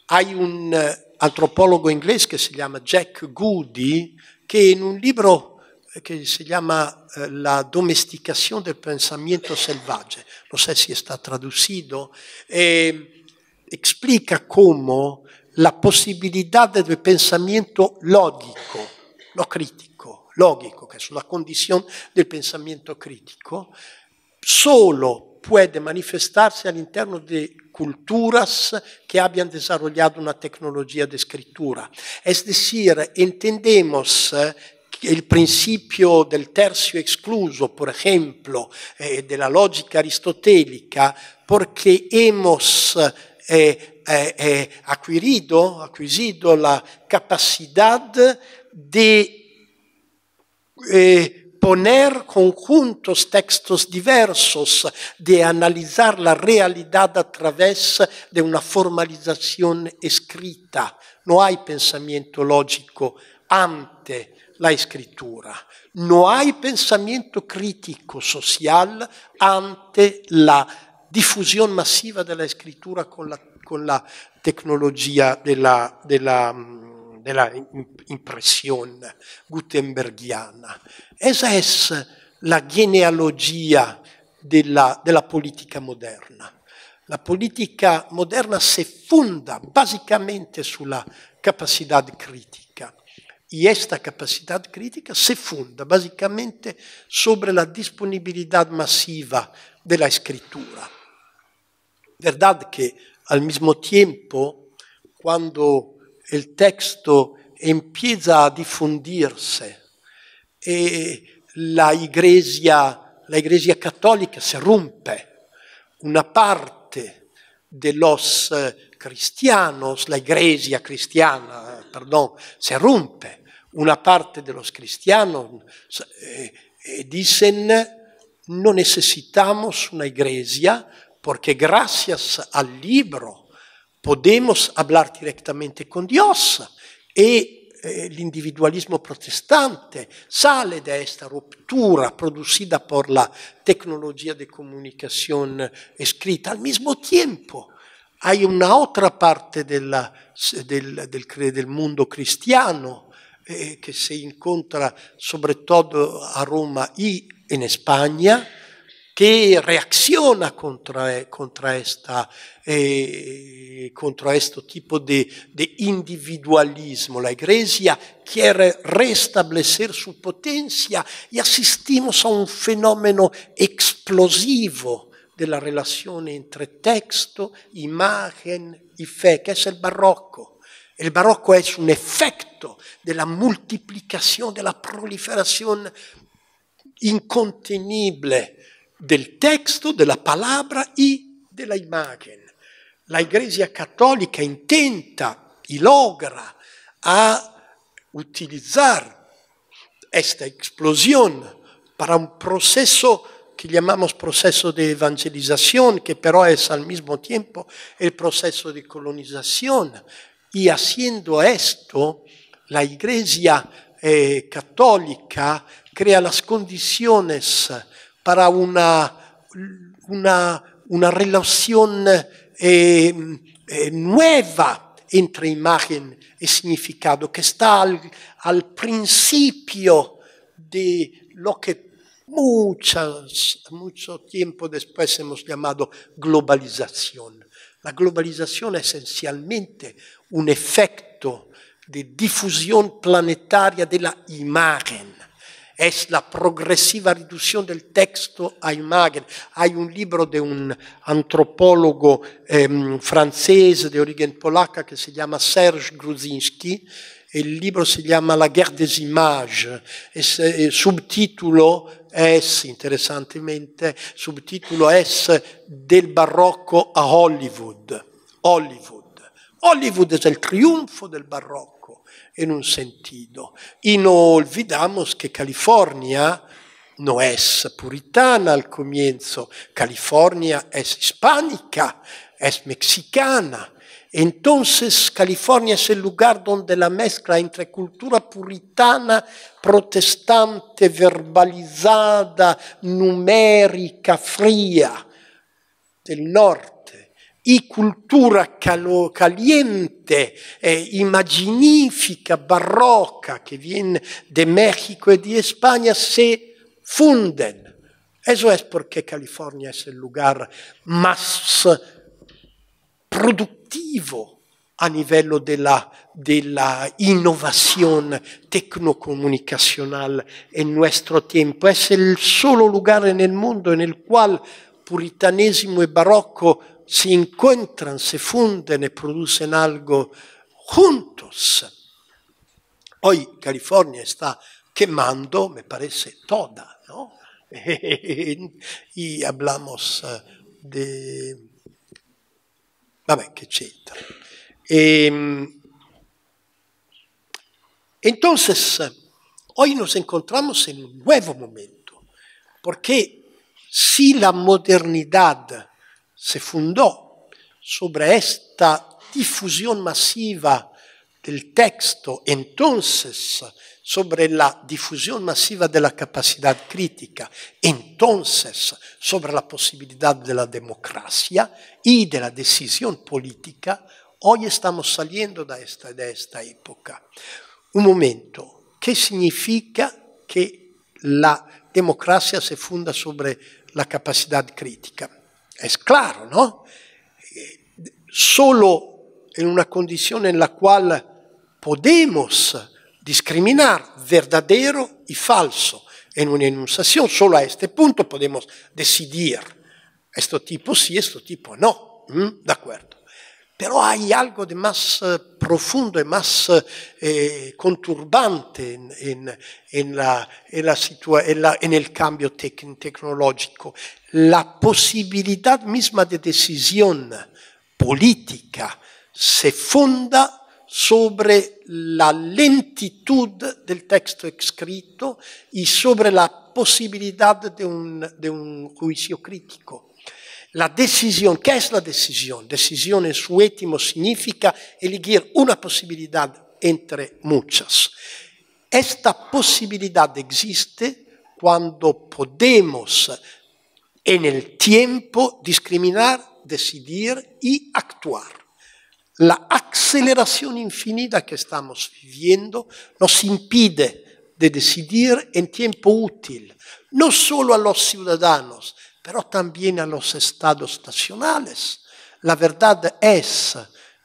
Hay un eh, antropologo inglese che si chiama Jack Goody che in un libro che si chiama eh, La domesticazione del pensamiento salvaje, no sé si está traducido, e explica come la possibilità del pensamento lógico, no crítico, lógico, che è sulla condizione del pensamento crítico, solo può manifestarsi all'interno di culture che abbiano desarrollado una tecnologia di scrittura. Es decir, entendemos eh, il principio del terzo excluso, per esempio, eh, della logica aristotelica, perché hemos eh, eh, acquirido, acquisido la capacidad de eh, poner conjuntos textos diversos, di analizzare la realidad a través de una formalizzazione scritta. Non hay pensamento lógico ante la scrittura. No hay pensamiento critico social ante la diffusione massiva della scrittura con la, con la tecnologia della, della, della impressione gutenbergiana. Esa es la genealogia della, della politica moderna. La politica moderna si fonda basicamente sulla capacità critica. Y esta capacidad crítica se funda básicamente sobre la disponibilidad masiva de la che al mismo tempo, quando il texto empieza a diffondersi e la iglesia, la iglesia católica si rompe, una parte de los eh, la iglesia cristiana, eh, perdón, se rompe una parte dello cristiano eh, eh, dicen no necesitamos una iglesia perché grazie al libro podemos hablar direttamente con Dios e eh, l'individualismo protestante sale da questa ruptura producida por la tecnologia di comunicazione scritta. Al mismo tempo hay una otra parte della, del, del, del mondo cristiano eh, che si incontra soprattutto a Roma e in Spagna, che reaziona contro, questo eh, tipo di, individualismo. La Iglesia quiere restablecer su potenza e assistiamo a un fenomeno explosivo della relazione entre texto, imagen e fe, che è il barocco. Il barocco è un effetto aumento, de la multiplicación, de la proliferación incontenible del texto, della la palabra y de la imagen. La Iglesia Católica intenta e logra a utilizar esta explosión para un processo che llamamos processo di evangelizzazione, che però è al mismo tiempo el proceso de colonización. Y haciendo esto, la Iglesia eh, católica crea las condiciones para una, una, una relación eh, eh, nueva entre imagen y significado, que está al, al principio de lo que muchas, mucho tiempo después hemos llamado globalización. La globalización es esencialmente un efecto di diffusione planetaria della imagen. È la progressiva riduzione del texto a imagen. Hay un libro di un antropologo ehm, francese di origine polacca che si chiama Serge Gruzinski, il libro si chiama La guerra des images e, se, e subtitolo è, interessantemente, subtitolo è del barocco a Hollywood. Hollywood. Hollywood è il triunfo del barocco in un sentido. Y no olvidamos que California non è puritana al comienzo, California è hispánica, è mexicana. Entonces California è il lugar donde la mezcla entre cultura puritana, protestante, verbalizzata, numérica, fría, del nord y cultura calo, caliente, eh, immaginifica, barroca, che viene de México e di España, se funden. Eso es porque California es el lugar más productivo a livello della, della innovazione tecnocomunicacional en nostro tempo. Es el solo lugar en el mundo en el cual puritanesimo e barocco si encuentran, se funden e producen algo juntos. Hoy California sta quemando, me parece, toda, ¿no? y hablamos eh, de... Vabbè, che c'entra. Ehm, entonces, hoy nos encontramos en un nuevo momento, porque si la modernidad se fundó sobre questa diffusione massiva del texto, entonces sobre la difusión masiva de la capacidad crítica, entonces sobre la posibilidad de la democracia y de la decisión política, hoy estamos saliendo de esta, época. Un momento, che significa che la democrazia se funda sobre la capacità crítica? è chiaro, ¿no? Solo in una condizione en la cual podemos discriminare verdadero e falso. in una enunciación solo a questo punto podemos decidere questo tipo sì e questo tipo no. Mm? ¿De acuerdo? però hay algo de más profondo e más eh, conturbante in, en, en, la, la situa la, en, el cambio tec tecnológico. La possibilità misma de decisione politica se fonda sobre la lentitud del texto escrito e sobre la posibilidad de un, un juicio crítico. La decisión, ¿qué es la decisión? Decisión en su étimo significa elegir una posibilidad entre muchas. Esta posibilidad existe cuando podemos en el tiempo discriminar, decidir y actuar. La aceleración infinita que estamos viviendo nos impide de decidir en tiempo útil, no solo a los ciudadanos, pero también a los estados nacionales. La verdad es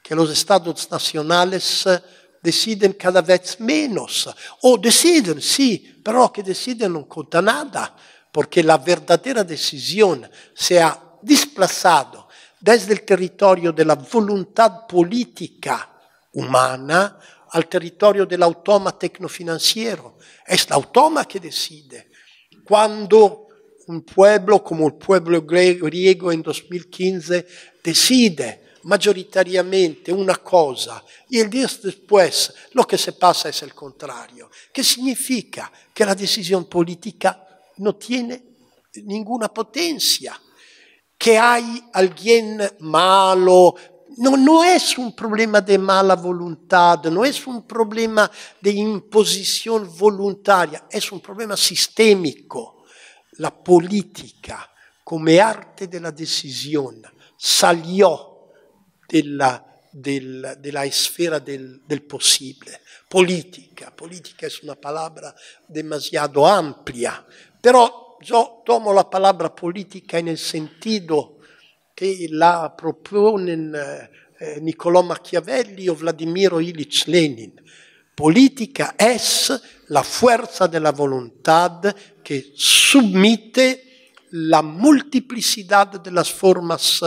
que los estados nacionales eh, deciden cada vez menos, o deciden, sí, pero que deciden no conta nada, porque la verdadera decisión se ha desplazado desde el territorio de la voluntad política humana al territorio dell'automa automa tecnofinanciero. Es l'automa che decide. Quando un pueblo come il pueblo griego in 2015 decide maggioritariamente una cosa e il día después lo che se passa è il contrario, che significa che la decisione politica non tiene ninguna potenza, che hay alguien malo, non no es un problema di mala volontà, non è un problema di imposizione volontaria, è un problema sistémico la politica come arte della decisione saliò della, del, della sfera del, del possibile. Politica, politica è una parola demasiado ampia, però io tomo la parola politica nel senso che la propone eh, Niccolò Machiavelli o Vladimiro Ilich Lenin. Política es la fuerza de la voluntad que submite la multiplicidad de las formas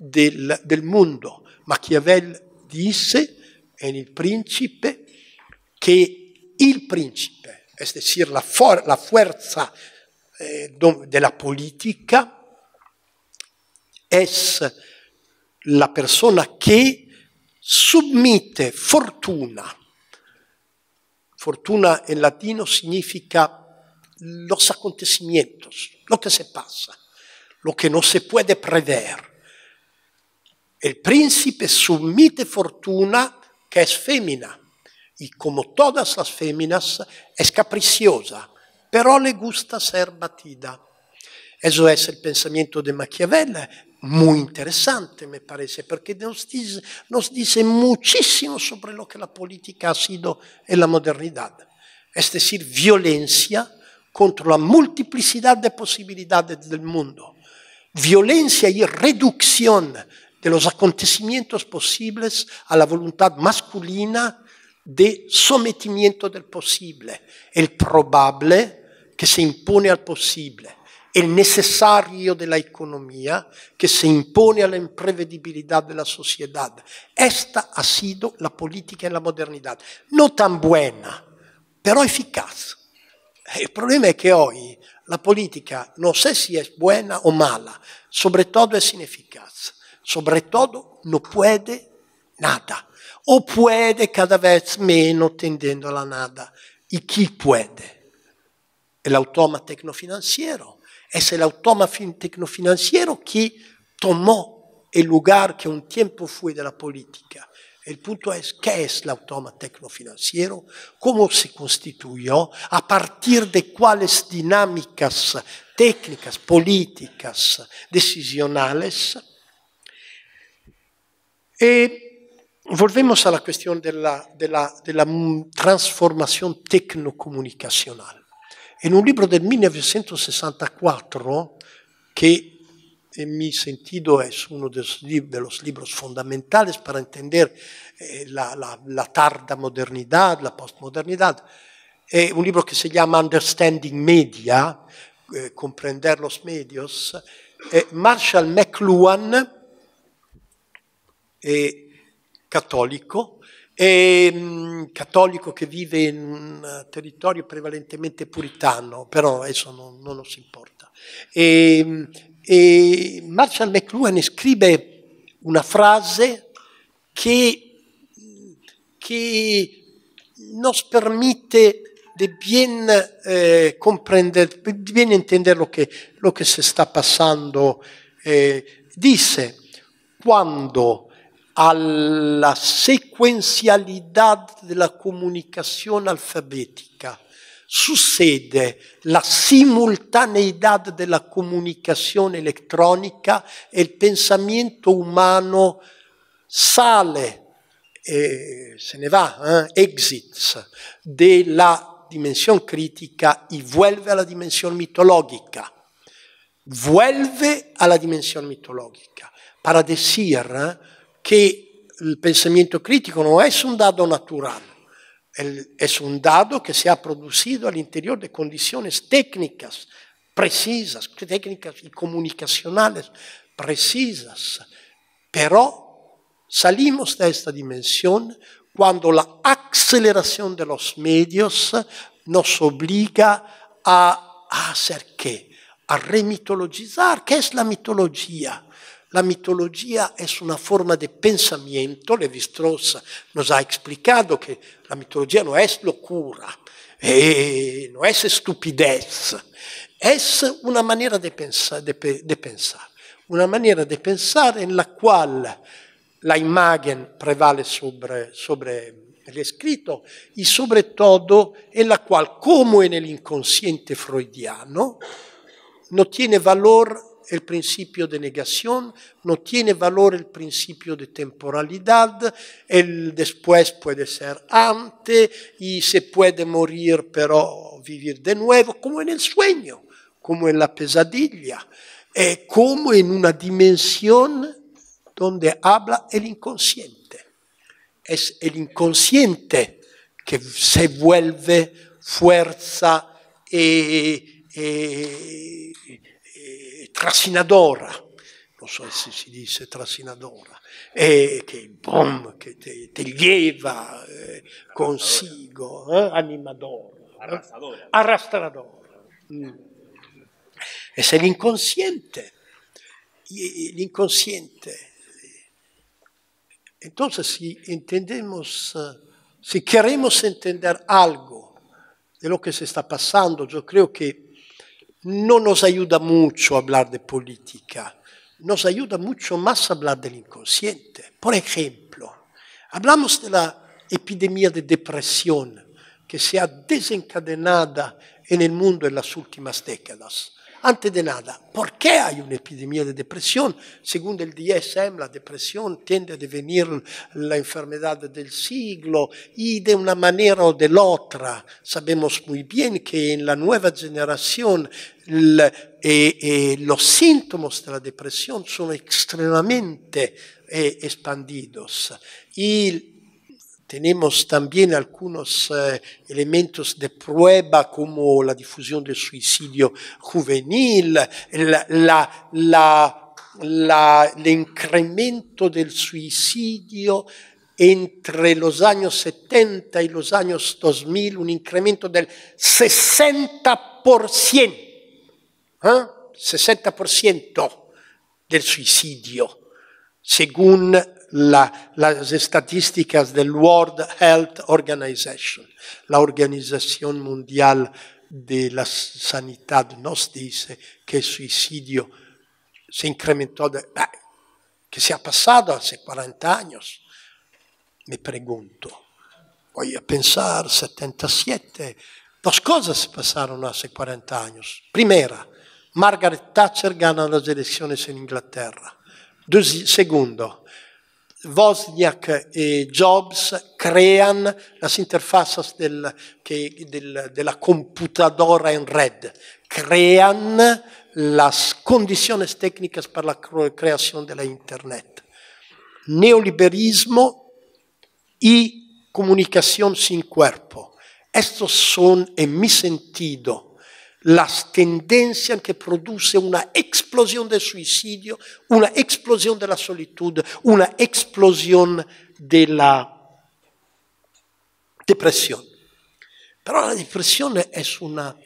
del, del mundo. Machiavel dice en el príncipe que el príncipe, es decir, la, la fuerza eh, de la política, es la persona que submite fortuna Fortuna en latino significa los acontecimientos, lo que se pasa, lo que no se puede prever. El príncipe submite fortuna, que es fémina, y como todas las féminas, es capriciosa, pero le gusta ser batida. Eso es el pensamiento de Machiavelli, muy interesante, me parece, porque nos dice, muchísimo sobre lo que la política ha sido en la modernidad. Es decir, violencia contra la multiplicidad de posibilidades del mundo. Violencia y reducción de los acontecimientos posibles a la voluntad masculina de sometimiento del posible, el probable que se impone al posible. el necesario de la che si impone a la imprevedibilidad de la Esta ha sido la politica e la modernità. Non tan buena, però efficace. Eh, il problema è che oggi la politica non sé se è buona o mala, sobre todo es ineficaz, sobre todo no puede nada, o puede cada vez meno tendendo alla nada. E chi può? L'automa tecnofinanziero? Es el automa tecnofinanciero que tomó el lugar que un tiempo fue de la política. El punto es, ¿qué es el automa tecnofinanciero? ¿Cómo se constituyó? ¿A partir de cuáles dinámicas técnicas, políticas, decisionales? Y eh, volvemos a la cuestión de la, de la transformación tecnocomunicacional. in un libro del 1964 che eh, mi sentito è uno dei libri fondamentali per libros entender eh, la, la, la, tarda modernità, la postmodernità, È un libro che si chiama Understanding Media, eh, Comprender los Medios. Eh, Marshall McLuhan, cattolico, e, mm, cattolico che vive in un territorio prevalentemente puritano, però adesso non, non si importa. E, mm, e Marshall McLuhan scrive una frase che, che nos permite de bien eh, comprender, de bien entender lo que, lo que se está Eh, dice, cuando alla sequenzialità della comunicazione alfabetica succede la simultaneità della comunicazione elettronica e il pensamento umano sale, eh, se ne va, eh, exits, della dimensione critica e y vuelve alla dimensione mitologica. Vuelve alla dimensione mitologica. mitológica para decir... Eh, che il pensamiento crítico non è un dato natural, è un dato che si è producido al interior de condiciones técnicas precisas, técnicas y comunicacionales precisas, pero salimos de esta dimensión cuando la aceleración de los medios nos obbliga a, a hacer qué? A remitologizar. ¿Qué es la mitologia? La mitologia è una forma di pensamento, Levi-Strauss nos ha explicado che la mitologia non è locura, eh, no es estupidez, es una maniera di pensare, de, una maniera di pensare nella quale la immagine prevale sobre, sobre e soprattutto nella quale, come nell'inconsciente freudiano, non tiene valor el principio de negación, no tiene valor el principio de temporalidad, el después puede ser antes y se puede morir pero vivir de nuevo, como en el sueño, como en la pesadilla, eh, como en una dimensión donde habla el inconsciente. Es el inconsciente que se vuelve fuerza y... Eh, eh, trasinadora, non so se si dice trasinadora, eh, che bom, che te, teglieva eh, consigo, eh, animadora, eh, arrastradora. arrastradora. Mm. E se l'inconsciente, l'inconsciente, eh, entonces si entendemos, si queremos entender algo de lo que se está pasando, yo creo que no nos ayuda mucho hablar de política, nos ayuda mucho más hablar del inconsciente. Por ejemplo, hablamos de la epidemia de depresión que se ha desencadenado en el mundo en las últimas décadas. Antes de nada, ¿por qué hay una epidemia de depresión? Según el DSM, la depresión tiende a devenir la enfermedad del siglo y de una manera o de la otra. Sabemos muy bien que en la nueva generación la, eh, eh, los síntomas de la depresión son extremadamente eh, expandidos. Y tenemos también algunos eh, elementos de prueba como la difusión del suicidio juvenil, el incremento del suicidio entre los años 70 y los años 2000, un incremento del 60%, 60% ¿eh? del suicidio, según le statistiche del World Health Organization, la Organización Mundial de la Sanidad, nos dice che il suicidio se incrementò, de, bah, que se ha pasado 40 anni, Me pregunto, Voglio pensare, 77, due cose si pasaron a 40 anni. Prima, Margaret Thatcher gana le elezioni in Inghilterra. Secondo, Wozniak e Jobs creano le interfaces del, del, della computadora in red, creano le condizioni tecniche per la creazione della internet. Neoliberismo e comunicazione sin cuerpo. Estos sono, e mi sentido, la tendenza che produce una esplosione del suicidio, una esplosione della solitudine, una esplosione della depressione. Però la depressione è una,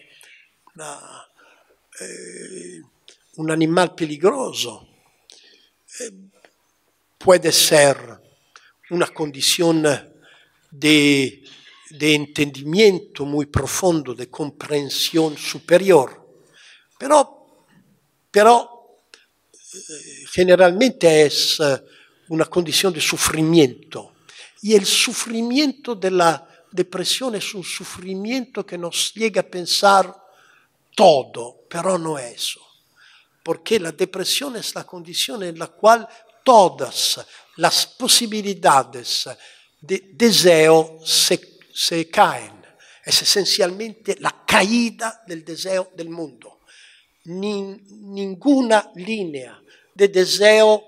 una, eh, un animale peligroso. Eh, può essere una condizione di de entendimiento muy profundo, de comprensión superior. Pero, pero eh, generalmente es eh, una condición de sufrimiento. Y el sufrimiento de la depresión es un sufrimiento que nos llega a pensar todo, pero no eso. Porque la depresión es la condición en la cual todas las posibilidades de deseo se se caen. Es esencialmente la caída del deseo del mundo. ninguna línea de deseo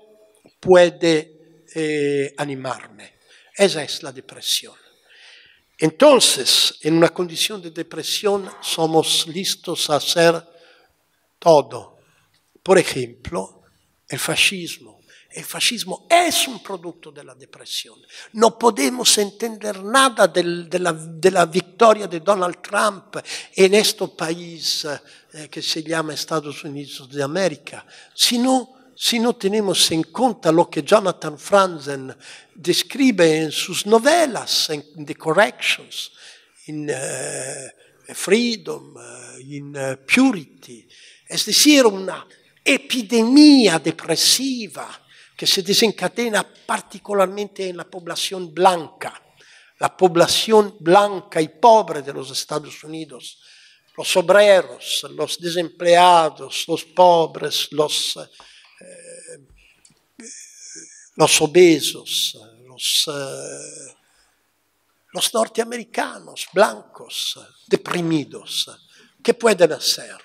puede eh, animarme. Esa es la depresión. Entonces, en una condición de depresión somos listos a hacer todo. Por ejemplo, el fascismo il fascismo è un prodotto della depressione. Non possiamo entender nada del, de, la, de, la, victoria de Donald Trump in questo paese eh, que se llama Estados Unidos de América, si no, teniamo in conto lo che Jonathan Franzen descrive in sus novelas, in The Corrections, in uh, Freedom, eh, in uh, Purity, es decir, una epidemia depressiva. que se desencadena particularmente en la población blanca, la población blanca y pobre de los Estados Unidos, los obreros, los desempleados, los pobres, los, eh, los obesos, los, eh, los norteamericanos blancos deprimidos. ¿Qué pueden hacer?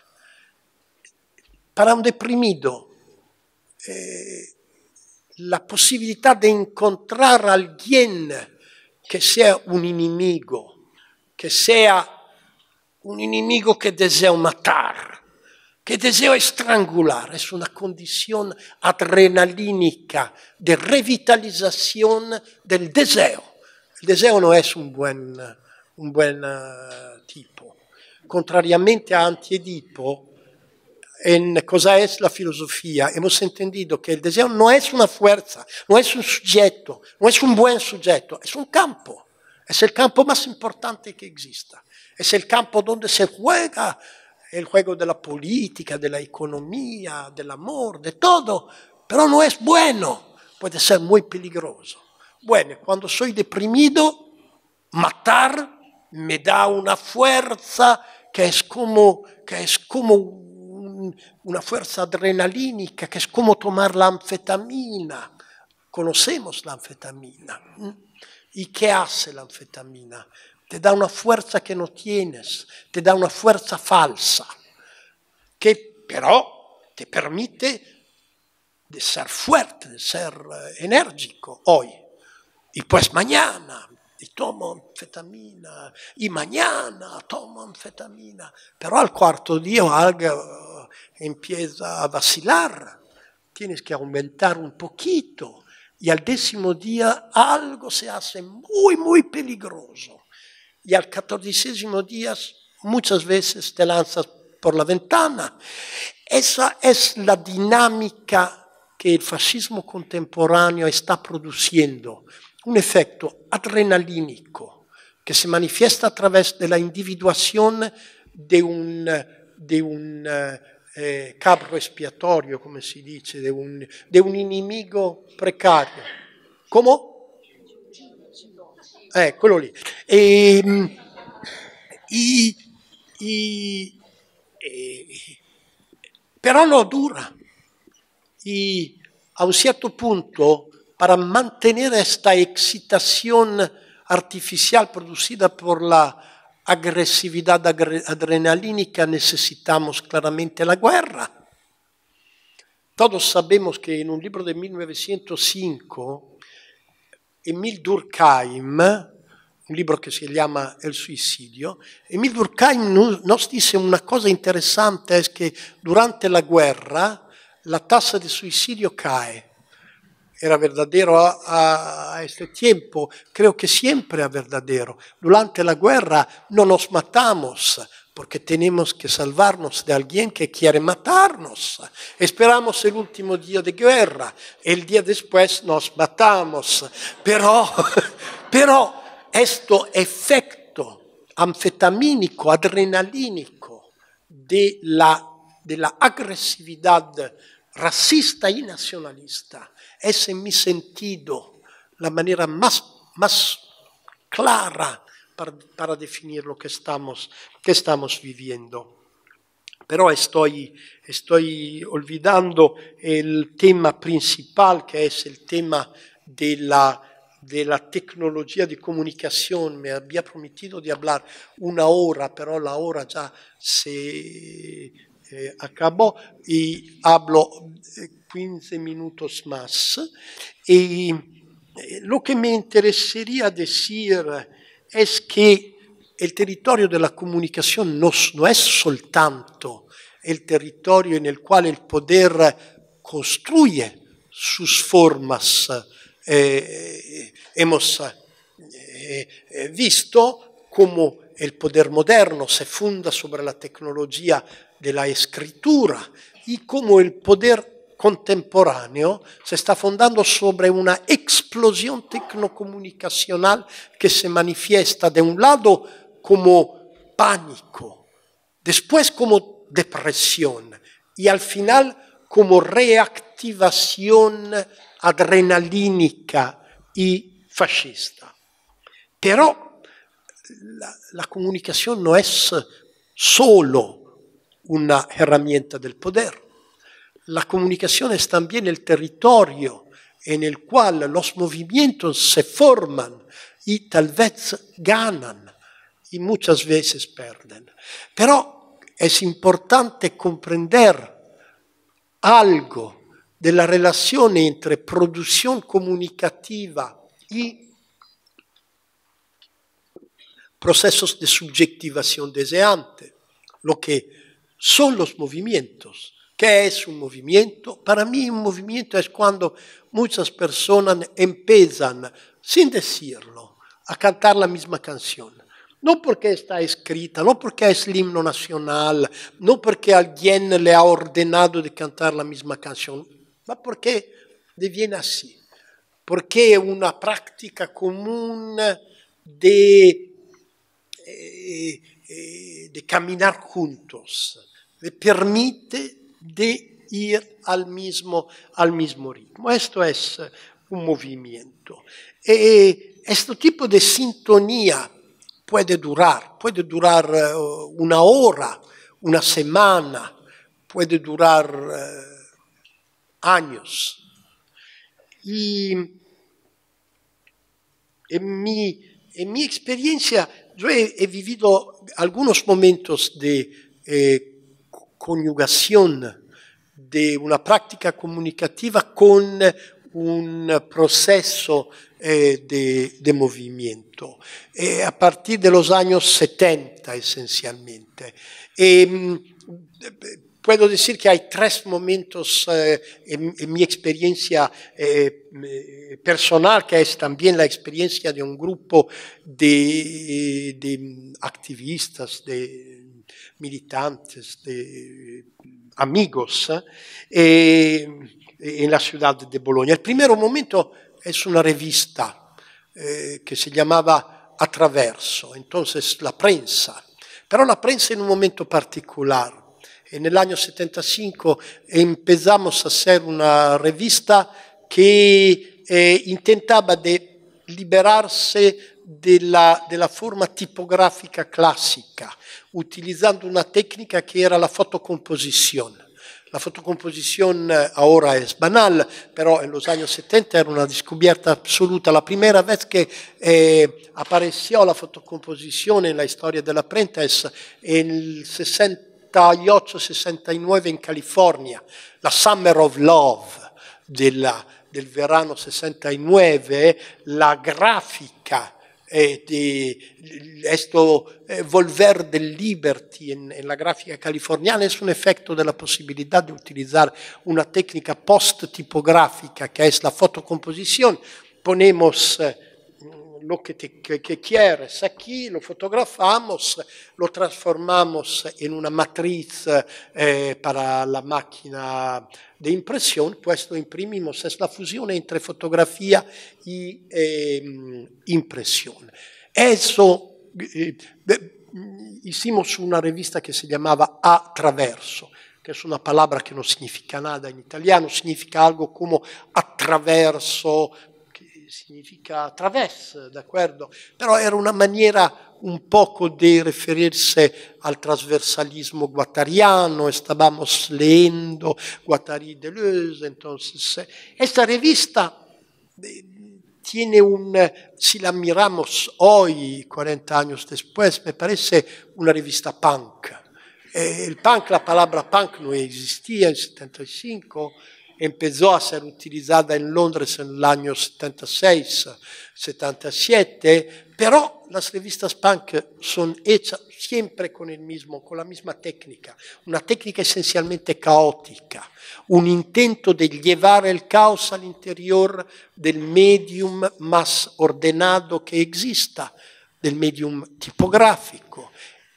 Para un deprimido, eh, la possibilità di encontrar a alguien che sia un inimigo, che sia un inimigo che desea matar, che desea estrangular. è una condizione adrenalinica di revitalizzazione del deseo. Il deseo non è un buon, un buen uh, tipo. Contrariamente a Antiedipo, en cosa è la filosofia, hemos entendido che il deseo non è una forza, non è un sujeto, non è un buon sujeto, è un campo, è il campo più importante che exista, è il campo dove si juega il juego della politica, política, de la del amor, de tutto, però non è bueno, può essere molto peligroso. Bueno, cuando soy deprimido, matar mi da una forza che è come que una fuerza adrenalínica que es como tomar la anfetamina. Conocemos la anfetamina. ¿Y qué hace la anfetamina? Te da una fuerza que no tienes, te da una fuerza falsa, que pero te permite de ser fuerte, de ser eh, enérgico hoy. Y pues mañana, y tomo anfetamina, y mañana tomo anfetamina, però al quarto Dio alga empieza a vacilar, tienes que aumentar un poquito. Y al décimo día algo se hace muy, muy peligroso. Y al catorcésimo día muchas veces te lanzas por la ventana. Esa es la dinámica que el fascismo contemporáneo está produciendo. Un efecto adrenalínico que se manifiesta a través de la individuación de un, de un eh, capro espiatorio, come si dice, di un, di un inimigo precario. Come? Eh, quello lì. E, ehm, i, i, e, eh, però lo dura. E, a un certo punto, per mantenere questa excitazione artificial producida por la aggressività adrenalinica necessitamos claramente la guerra. Todos sabemos che in un libro del 1905, Emil Durkheim, un libro che si chiama Il suicidio, Emil Durkheim nos disse una cosa interessante, è che durante la guerra la tassa di suicidio cae. era verdadero a, este tiempo, creo que siempre es verdadero. Durante la guerra no nos matamos porque tenemos que salvarnos de alguien que quiere matarnos. Esperamos el último día de guerra, el día después nos matamos. Pero, este efecto anfetamínico, adrenalínico de la, de la agresividad racista y nacionalista. Es en mi sentido la manera más, más clara para, definir lo que estamos, que estamos viviendo. Pero estoy, estoy olvidando el tema principal, que es el tema de la, de la tecnología de comunicación. Me había prometido de hablar una hora, pero la hora ya se eh, acabó y hablo 15 eh, minutos más. Y eh, lo che mi interesaría decir è che il territorio della comunicazione non è soltanto il territorio en el il potere poder sus formas. Eh, hemos eh, eh visto come e il poder moderno se funda sobre la tecnología de la escritura y cómo el poder contemporáneo se está fundando sobre una explosión tecnocomunicacional que se manifiesta de un lato come pánico, poi come depresión e al final come reactivación adrenalínica e fascista. Pero la, la comunicación no es solo una herramienta del poder, la comunicación es también el territorio en el cual los movimientos se forman y tal vez ganan y muchas veces pierden. Pero es importante comprender algo de la relación entre producción comunicativa y procesos de subjetivación deseante, lo que son los movimientos. ¿Qué es un movimiento? Para mí un movimiento es cuando muchas personas empiezan, sin decirlo, a cantar la misma canción. No porque está escrita, no porque es el himno nacional, no porque alguien le ha ordenado de cantar la misma canción, sino porque deviene así. Porque es una práctica común de eh, eh, de caminar juntos, le permite de ir al mismo, al mismo ritmo. Esto es eh, un movimiento. E, e, este tipo de sintonía puede durar, puede durar una hora, una semana, puede durar años. Y en mi experiencia Yo cioè, he, he vivido algunos momentos de eh, coniugación de una práctica comunicativa con un proceso eh, de, de, movimiento, eh, a partir de los años 70 esencialmente. Eh, puedo decir que hay tres momentos eh, en, mi experiencia eh, eh, personal, que es también la experiencia de un grupo de, activistas, de militantes, de amigos en la ciudad de Bologna. El primer momento es una revista que se llamaba Atraverso, entonces la prensa, pero la prensa en un momento particular nell'anno 75 empezamos a essere una rivista che eh, intentaba de liberarse della, della, forma tipografica classica, utilizzando una tecnica che era la fotocomposizione. La fotocomposizione ora è banale, però negli anni 70 era una scoperta assoluta. La prima vez che eh, apparecchia la fotocomposizione nella storia della Prentice è nel 60 agli 869 in California, la Summer of Love della, del verano 69, la grafica eh, di questo eh, volver del liberty nella grafica californiana è un effetto della possibilità di utilizzare una tecnica post tipografica che è la fotocomposizione. Ponemos eh, lo che, te, que, que, quieres aquí, lo fotografamos, lo transformamos in una matriz eh, para la macchina di impressione, questo lo imprimimos, es la fusione tra fotografia e eh, impresión. Eso, eh, hicimos una rivista che si chiamava Attraverso, che è una parola che non significa nada in italiano, significa algo come attraverso, significa través, d'accordo? Però era una maniera un poco di riferirsi al trasversalismo guattariano, stavamo leyendo Guattari Deleuze, entonces, esta revista eh, tiene un, si la miramos hoy, 40 anni después, mi pare una rivista punk. Eh, il punk, la parola punk non esistía nel 75, empezó a essere utilizzata in Londres nell'anno 76, 77, però la riviste punk sono hechas sempre con, el mismo, con la misma tecnica, una tecnica essenzialmente caotica, un intento di llevare il caos all'interior del medium más ordenado che esista, del medium tipografico,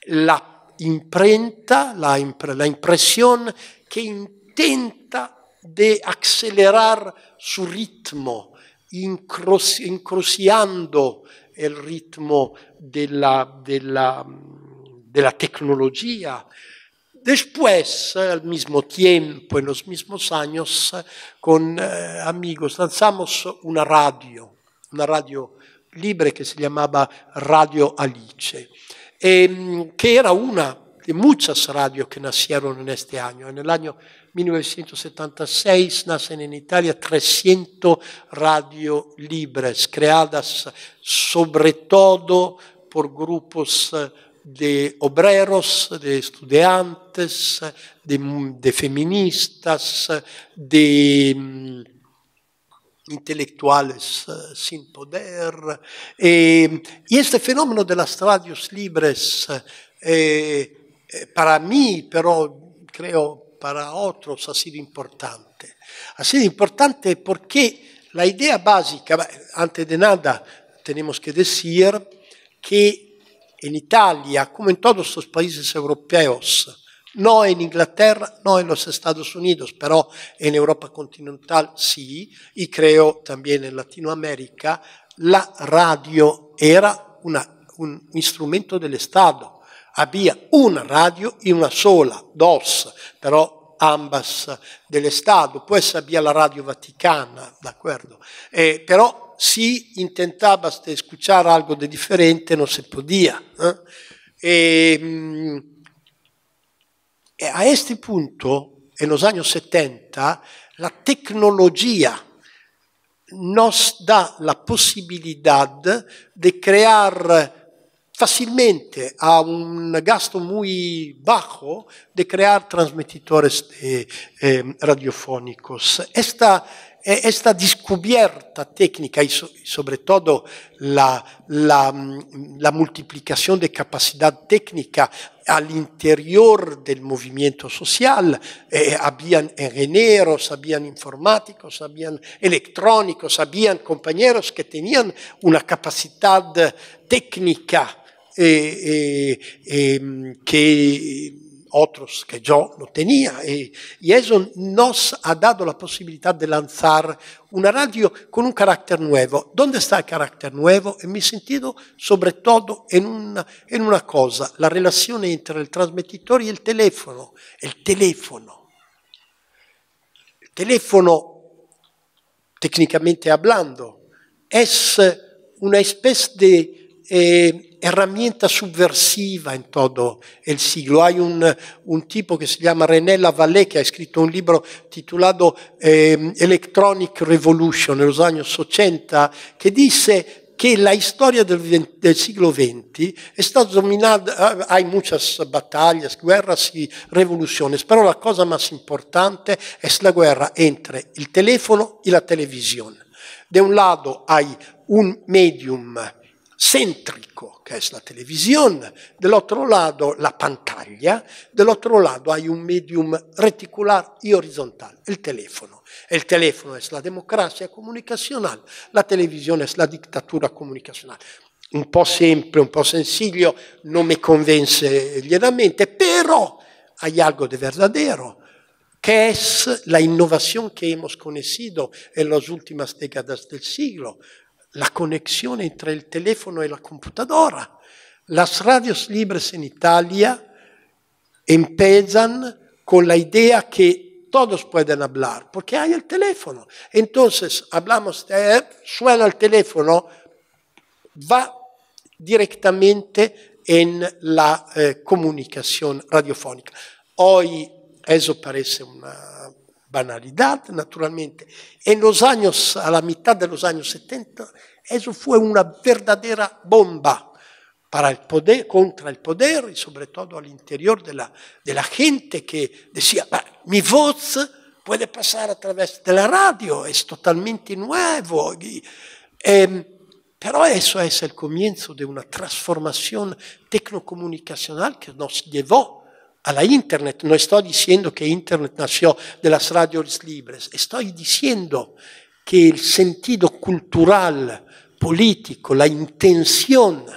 la imprenta, la, impre, la impressione che intenta de acelerar su ritmo, incrociando il ritmo della, la, de la, Después, al mismo tiempo, en los mismos años, con eh, amigos lanzamos una radio, una radio libre che si chiamava Radio Alice, e, che era una de muchas radios que nacieron en este año. En el año 1976 nacen en Italia 300 radio libres, creadas sobre todo por grupos de obreros, de estudiantes, de, feministas, de mm, intelectuales eh, sin poder. Eh, y este fenómeno de las radios libres, eh, para mí, pero creo paraotros, otros ha sido importante. Ha sido importante perché la idea básica, antes de nada, tenemos que decir che in Italia, come in tutti i paesi europei, no in Inghilterra, no in los Estados Unidos, però en Europa continentale sí, e creo también en America, la radio era una, un instrumento dello Stato abbia una radio in una sola, DOS, però ambas dell'Estato, può essere abbia la radio vaticana, d'accordo? Eh, però si intentava di ascoltare algo di differente, non si podia. Eh? E, ehm, e a questo punto, negli anni 70, la tecnologia nos dà la possibilità di creare fácilmente a un gasto muy bajo de crear transmitidores eh, radiofónicos. Esta, eh, esta descubierta técnica y, sobre todo la, mm, la, multiplicación de capacidad técnica al interior del movimiento social, eh, habían ingenieros, habían informáticos, habían electrónicos, habían compañeros que tenían una capacidad técnica e, eh, que otros que yo no tenía. y eso nos ha dato la possibilità di lanciare una radio con un carattere nuovo. Dove sta il carattere nuovo? E mi he sentido sobre todo una, en una cosa, la relazione tra il trasmettitore e il telefono. Il telefono. El teléfono, técnicamente hablando, è una specie di... Eh, herramienta subversiva in todo il siglo. Hay un, un tipo che si chiama René Lavallée che ha scritto un libro titulado eh, Electronic Revolution negli anni años 80 que dice que la storia del, del, siglo XX stata dominata, eh, hay muchas battaglie, guerras y revoluciones, pero la cosa más importante è la guerra entre il telefono e la televisione. De un lato hai un medium centrico che è la televisione, del otro lado la pantalla, del otro lado hay un medium reticular y horizontal, el teléfono. il teléfono è la democrazia comunicacional, la televisione è la dittatura comunicacional. Un po' sempre, un po' sencillo, non mi convence llenamente, pero hay algo di vero che è la innovazione che abbiamo conosciuto en las últimas décadas del siglo la connessione tra il telefono e la computadora. Las radios libres in Italia empiezan con la idea che todos pueden hablar, perché hay il teléfono. Entonces, hablamos, eh, suena el teléfono, va direttamente en la eh, comunicación radiofónica. Hoy eso parece una banalidad, naturalmente. En los años, a la mitad de los años 70, eso fue una verdadera bomba para el poder, contra el poder y sobre todo al interior de la, gente que decía, ah, mi voz puede pasar a través de la radio, es totalmente nuevo. Em, pero eso es el comienzo de una transformación tecnocomunicacional que nos llevó alla internet. non sto dicendo che internet nació de las radios libres. Estoy diciendo que el sentido culturale, politico, la intenzione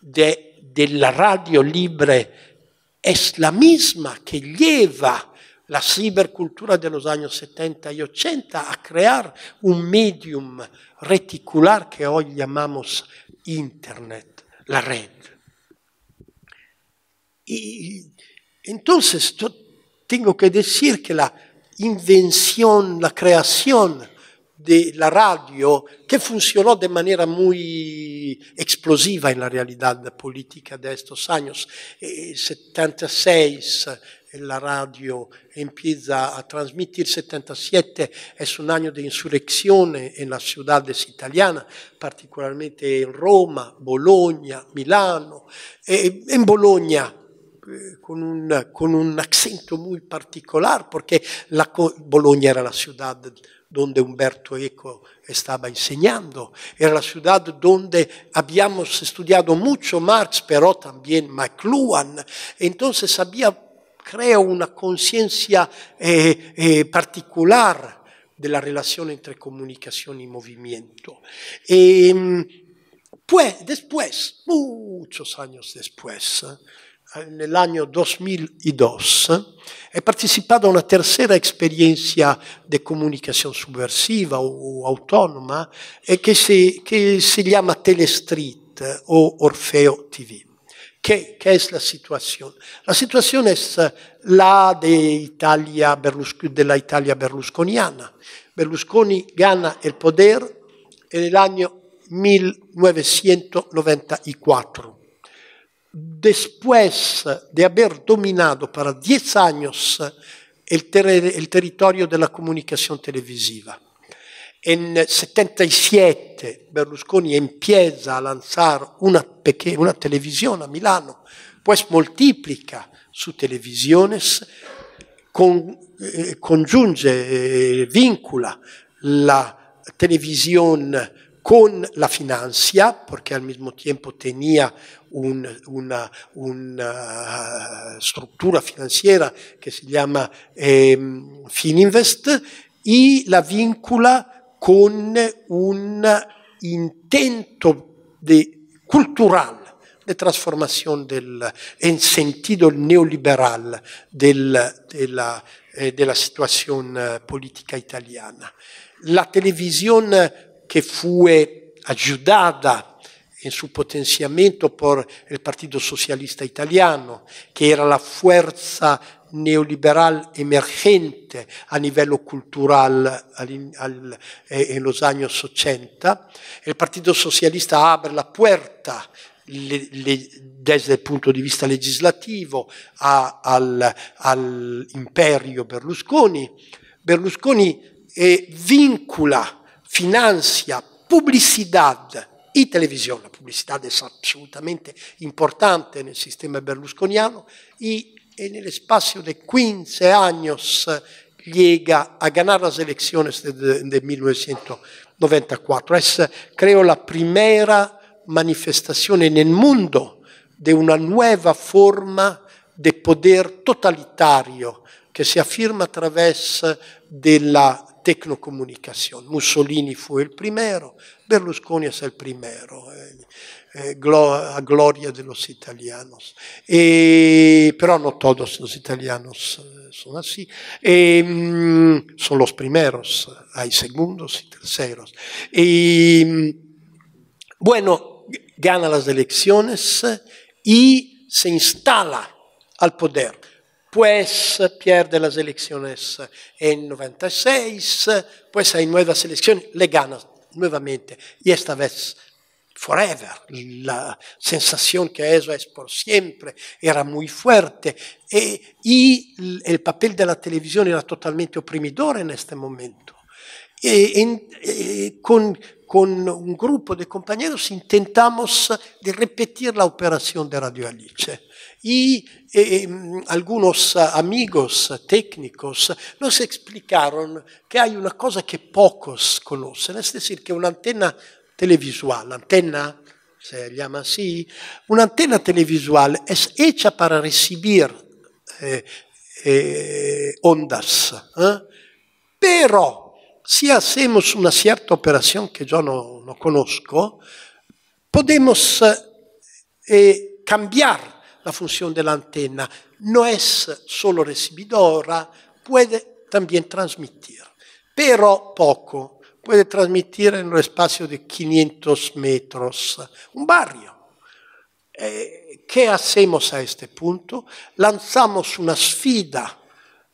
de, de radio libre è la misma che lleva la cibercultura de los años 70 e 80 a creare un medium reticular che oggi chiamiamo Internet, la red. Entonces yo tengo que decir que la invención, la creación de la radio, que funcionó de manera muy explosiva en la realidad política de estos años, eh, en 76 eh, la radio empieza a transmitir, 77 es un año de insurrección en las ciudades italianas, particularmente en Roma, Bologna, Milano. Eh, en Bologna Eh, con un, acento muy particular, porque la, Bologna era la ciudad donde Umberto Eco estaba enseñando, era la ciudad donde habíamos estudiado mucho Marx, pero también McLuhan. Entonces había, creo, una conciencia eh, eh, particular de la relación entre comunicación y movimiento. Em, pues, después, muchos años después, Eh, nell'anno 2002 he participado a una terza esperienza di comunicazione subversiva o, autonoma que se, que se llama Telestreet o Orfeo TV. Che, ¿Qué, es la situazione? La situazione è la de, Italia, de la Italia berlusconiana. Berlusconi gana il poder nell'anno 1994 después de haber dominado para 10 años el, ter el territorio de la comunicación televisiva. En 77 Berlusconi empieza a lanzar una, una televisión a Milano, pues multiplica sus televisiones, con, eh, congiunge, eh, vincula la televisión con la finanza, perché al mismo tempo tenía un, una, una, eh, struttura finanziaria che si chiama eh, Fininvest, e la vincula con un intento de, culturale de transformación del, in sentido neoliberale del, de, la, eh, de la situación italiana. La televisione che fu aiutata in suo potenziamento per il Partito Socialista Italiano, che era la forza neoliberale emergente a livello culturale eh, negli anni 80, il Partito Socialista apre la puerta le, le, desde il punto di vista legislativo all'imperio Berlusconi. Berlusconi eh, vincula finanzia pubblicità e televisione, la pubblicità è assolutamente importante nel sistema berlusconiano, e, e nell'espazio de 15 anni llega a ganare le elezioni del de 1994. Es, creo, la prima manifestazione nel mondo di una nuova forma di poder totalitario che si affirma attraverso della tecnocomunicación. Mussolini fue el primero, Berlusconi es el primero, eh, eh, la a gloria de los italianos. E, pero no todos los italianos eh, son así. E, mm, son los primeros, hay segundos y terceros. E, mm, bueno, gana las elecciones y se instala al poder pues eh, pierde las elecciones eh, en 96, eh, pues hay nuevas elecciones, le gana nuevamente y esta vez forever. La sensación que eso es por siempre era muy fuerte y el papel de la televisión era totalmente oprimidor en este momento. con con un gruppo di compañeros intentamos di ripetere la operación de Radio Alice. Y eh, mm, algunos amigos técnicos nos explicaron que hay una cosa che pocos conoscono, es decir, que una antena televisual, antena se llama así, una antena televisual es hecha para recibir eh, eh, ondas, eh? pero se hacemos una certa operazione che yo non no conozco, podemos eh, eh cambiar la funzione dell'antenna. Non è No es solo recibidora, puede también transmitir, pero poco. Può trasmettere in un espacio di 500 metri, un barrio. Eh, ¿Qué hacemos a questo punto? Lanzamos una sfida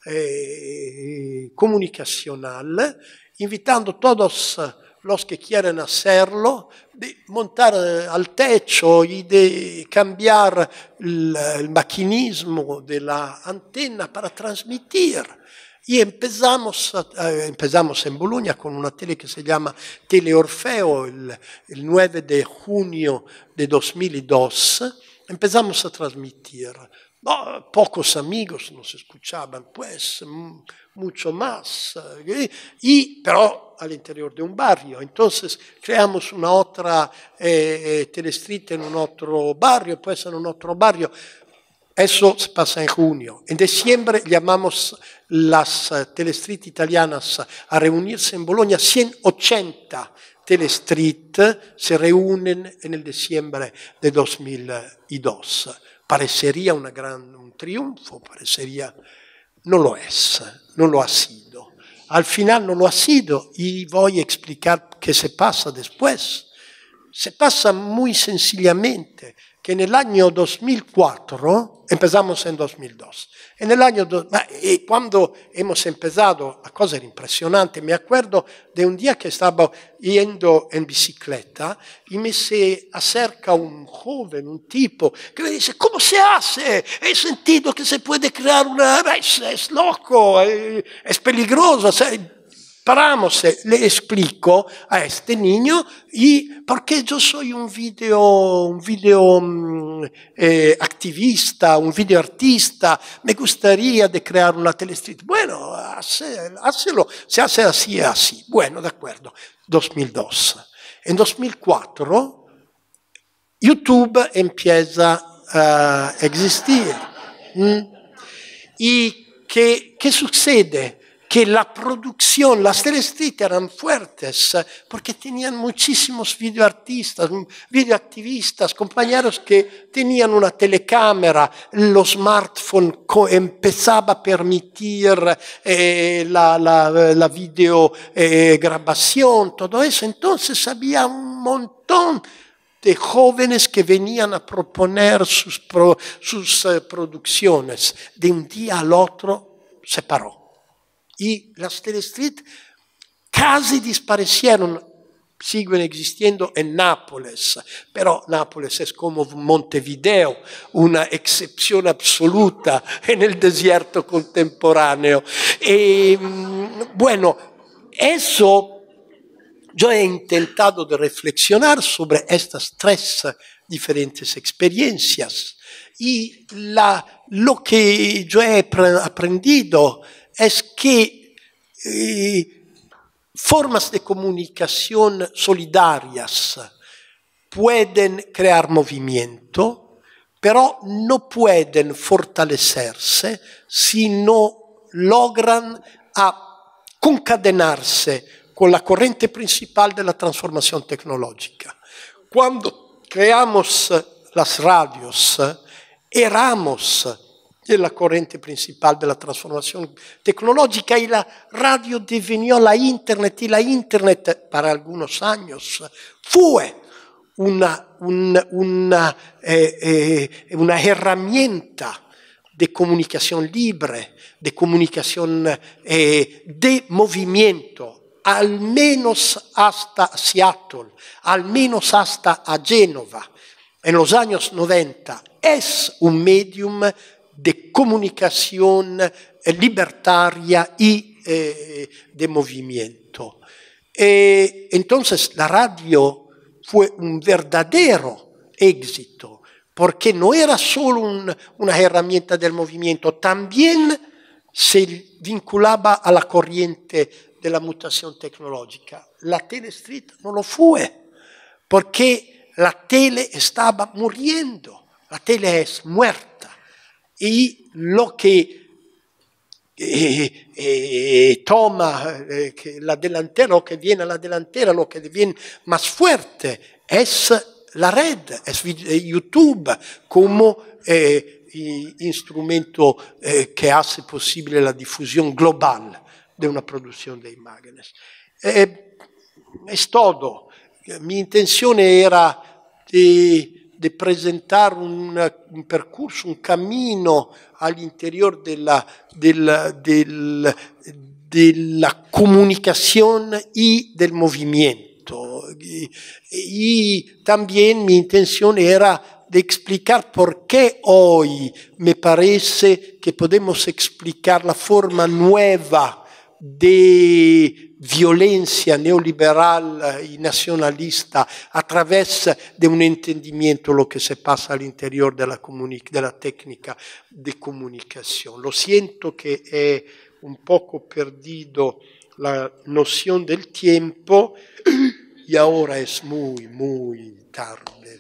eh, comunicacional invitando todos los que quieren hacerlo, de montar eh, al techo e de cambiare il macchinismo maquinismo de la antena para Y empezamos, eh, empezamos, en Bologna con una tele que se llama Teleorfeo el, el 9 de junio de 2002. Empezamos a transmitir No, pocos amigos nos escuchaban, pues, mm, mucho más. Eh, y, pero al interior de un barrio. Entonces creamos una otra eh, eh telestrita en un altro barrio, poi in un altro barrio. Eso pasa in junio. En diciembre llamamos las eh, telestrite italianas a reunirse in Bologna. 180 telestrite se reúnen en el diciembre de 2002. Parecería una gran, un triunfo, parecería... No lo es, no lo ha sido. Al final no lo ha sido y voy a explicar qué se pasa después. Se pasa muy sencillamente. que en año 2004 empezamos en 2002. e el año do, y cuando hemos la cosa era impresionante, mi ricordo di un giorno che stavo andando in bicicletta, e mi si acerca un giovane, un tipo, che mi dice, ¿cómo si hace? He sentito che se puede creare una... Es, es loco, es, es peligroso. ¿sabes? Cioè, Paramos, le explico a este niño y porque yo soy un video, un video mm, eh, activista, un video artista, me gustaría de crear una telestreet. Bueno, hace, hazlo, se hace así, así. Bueno, de acuerdo. 2002. En 2004 YouTube empieza a existir. Mm. ¿Y qué, qué sucede? que la producción, las telestritas eran fuertes, eh, porque tenían muchísimos videoartistas, videoactivistas, compañeros que tenían una telecámara, los smartphones empezaba a permitir eh, la, videograbación, eh, todo eso. Entonces había un montón de jóvenes que venían a proponer sus, producciones. De un día al otro se paró y las Street casi desaparecieron, siguen existiendo en Nápoles, pero Nápoles es como Montevideo, una excepción absoluta en el desierto contemporáneo. Mm, bueno, eso yo he intentado de reflexionar sobre estas tres diferentes experiencias y la, lo que yo he aprendido es que eh, formas de comunicación solidarias pueden crear movimiento, pero no pueden fortalecerse si no logran a concadenarse con la corriente principal de la transformación tecnológica. Cuando creamos las radios, erramos è la corrente principale della trasformazione tecnologica e la radio devenió la internet e la internet per alcuni anni fu una, una, una, eh, eh, una herramienta di comunicazione libre, di comunicazione eh, de movimiento almeno hasta Seattle, almeno hasta a Genova, en los años 90, è un medium de comunicación libertaria y eh, de movimiento. Eh, entonces la radio fue un verdadero éxito, porque no era solo un, una herramienta del movimiento, también se vinculaba a la corriente de la mutación tecnológica. La tele street no lo fue, porque la tele estaba muriendo, la tele es muerta e lo que eh, eh, toma eh, la delantera, lo che viene alla delantera, lo che viene más fuerte, es la red, es eh, YouTube come como eh, eh, che ha, se possibile, la diffusione globale di una producción de imágenes. es todo. Mi intenzione era de di presentare un, un, percorso, un cammino all'interno della, della, della, della, comunicazione e del movimento. e anche también mi intención era di spiegare perché oggi mi me parece que podemos explicar la forma nuova di violenza neoliberale e nacionalista através de un entendimento do che si passa ao interior da técnica de comunicação. Lo siento che è un poco perdido la nozione del tempo e ora è molto, molto tardi.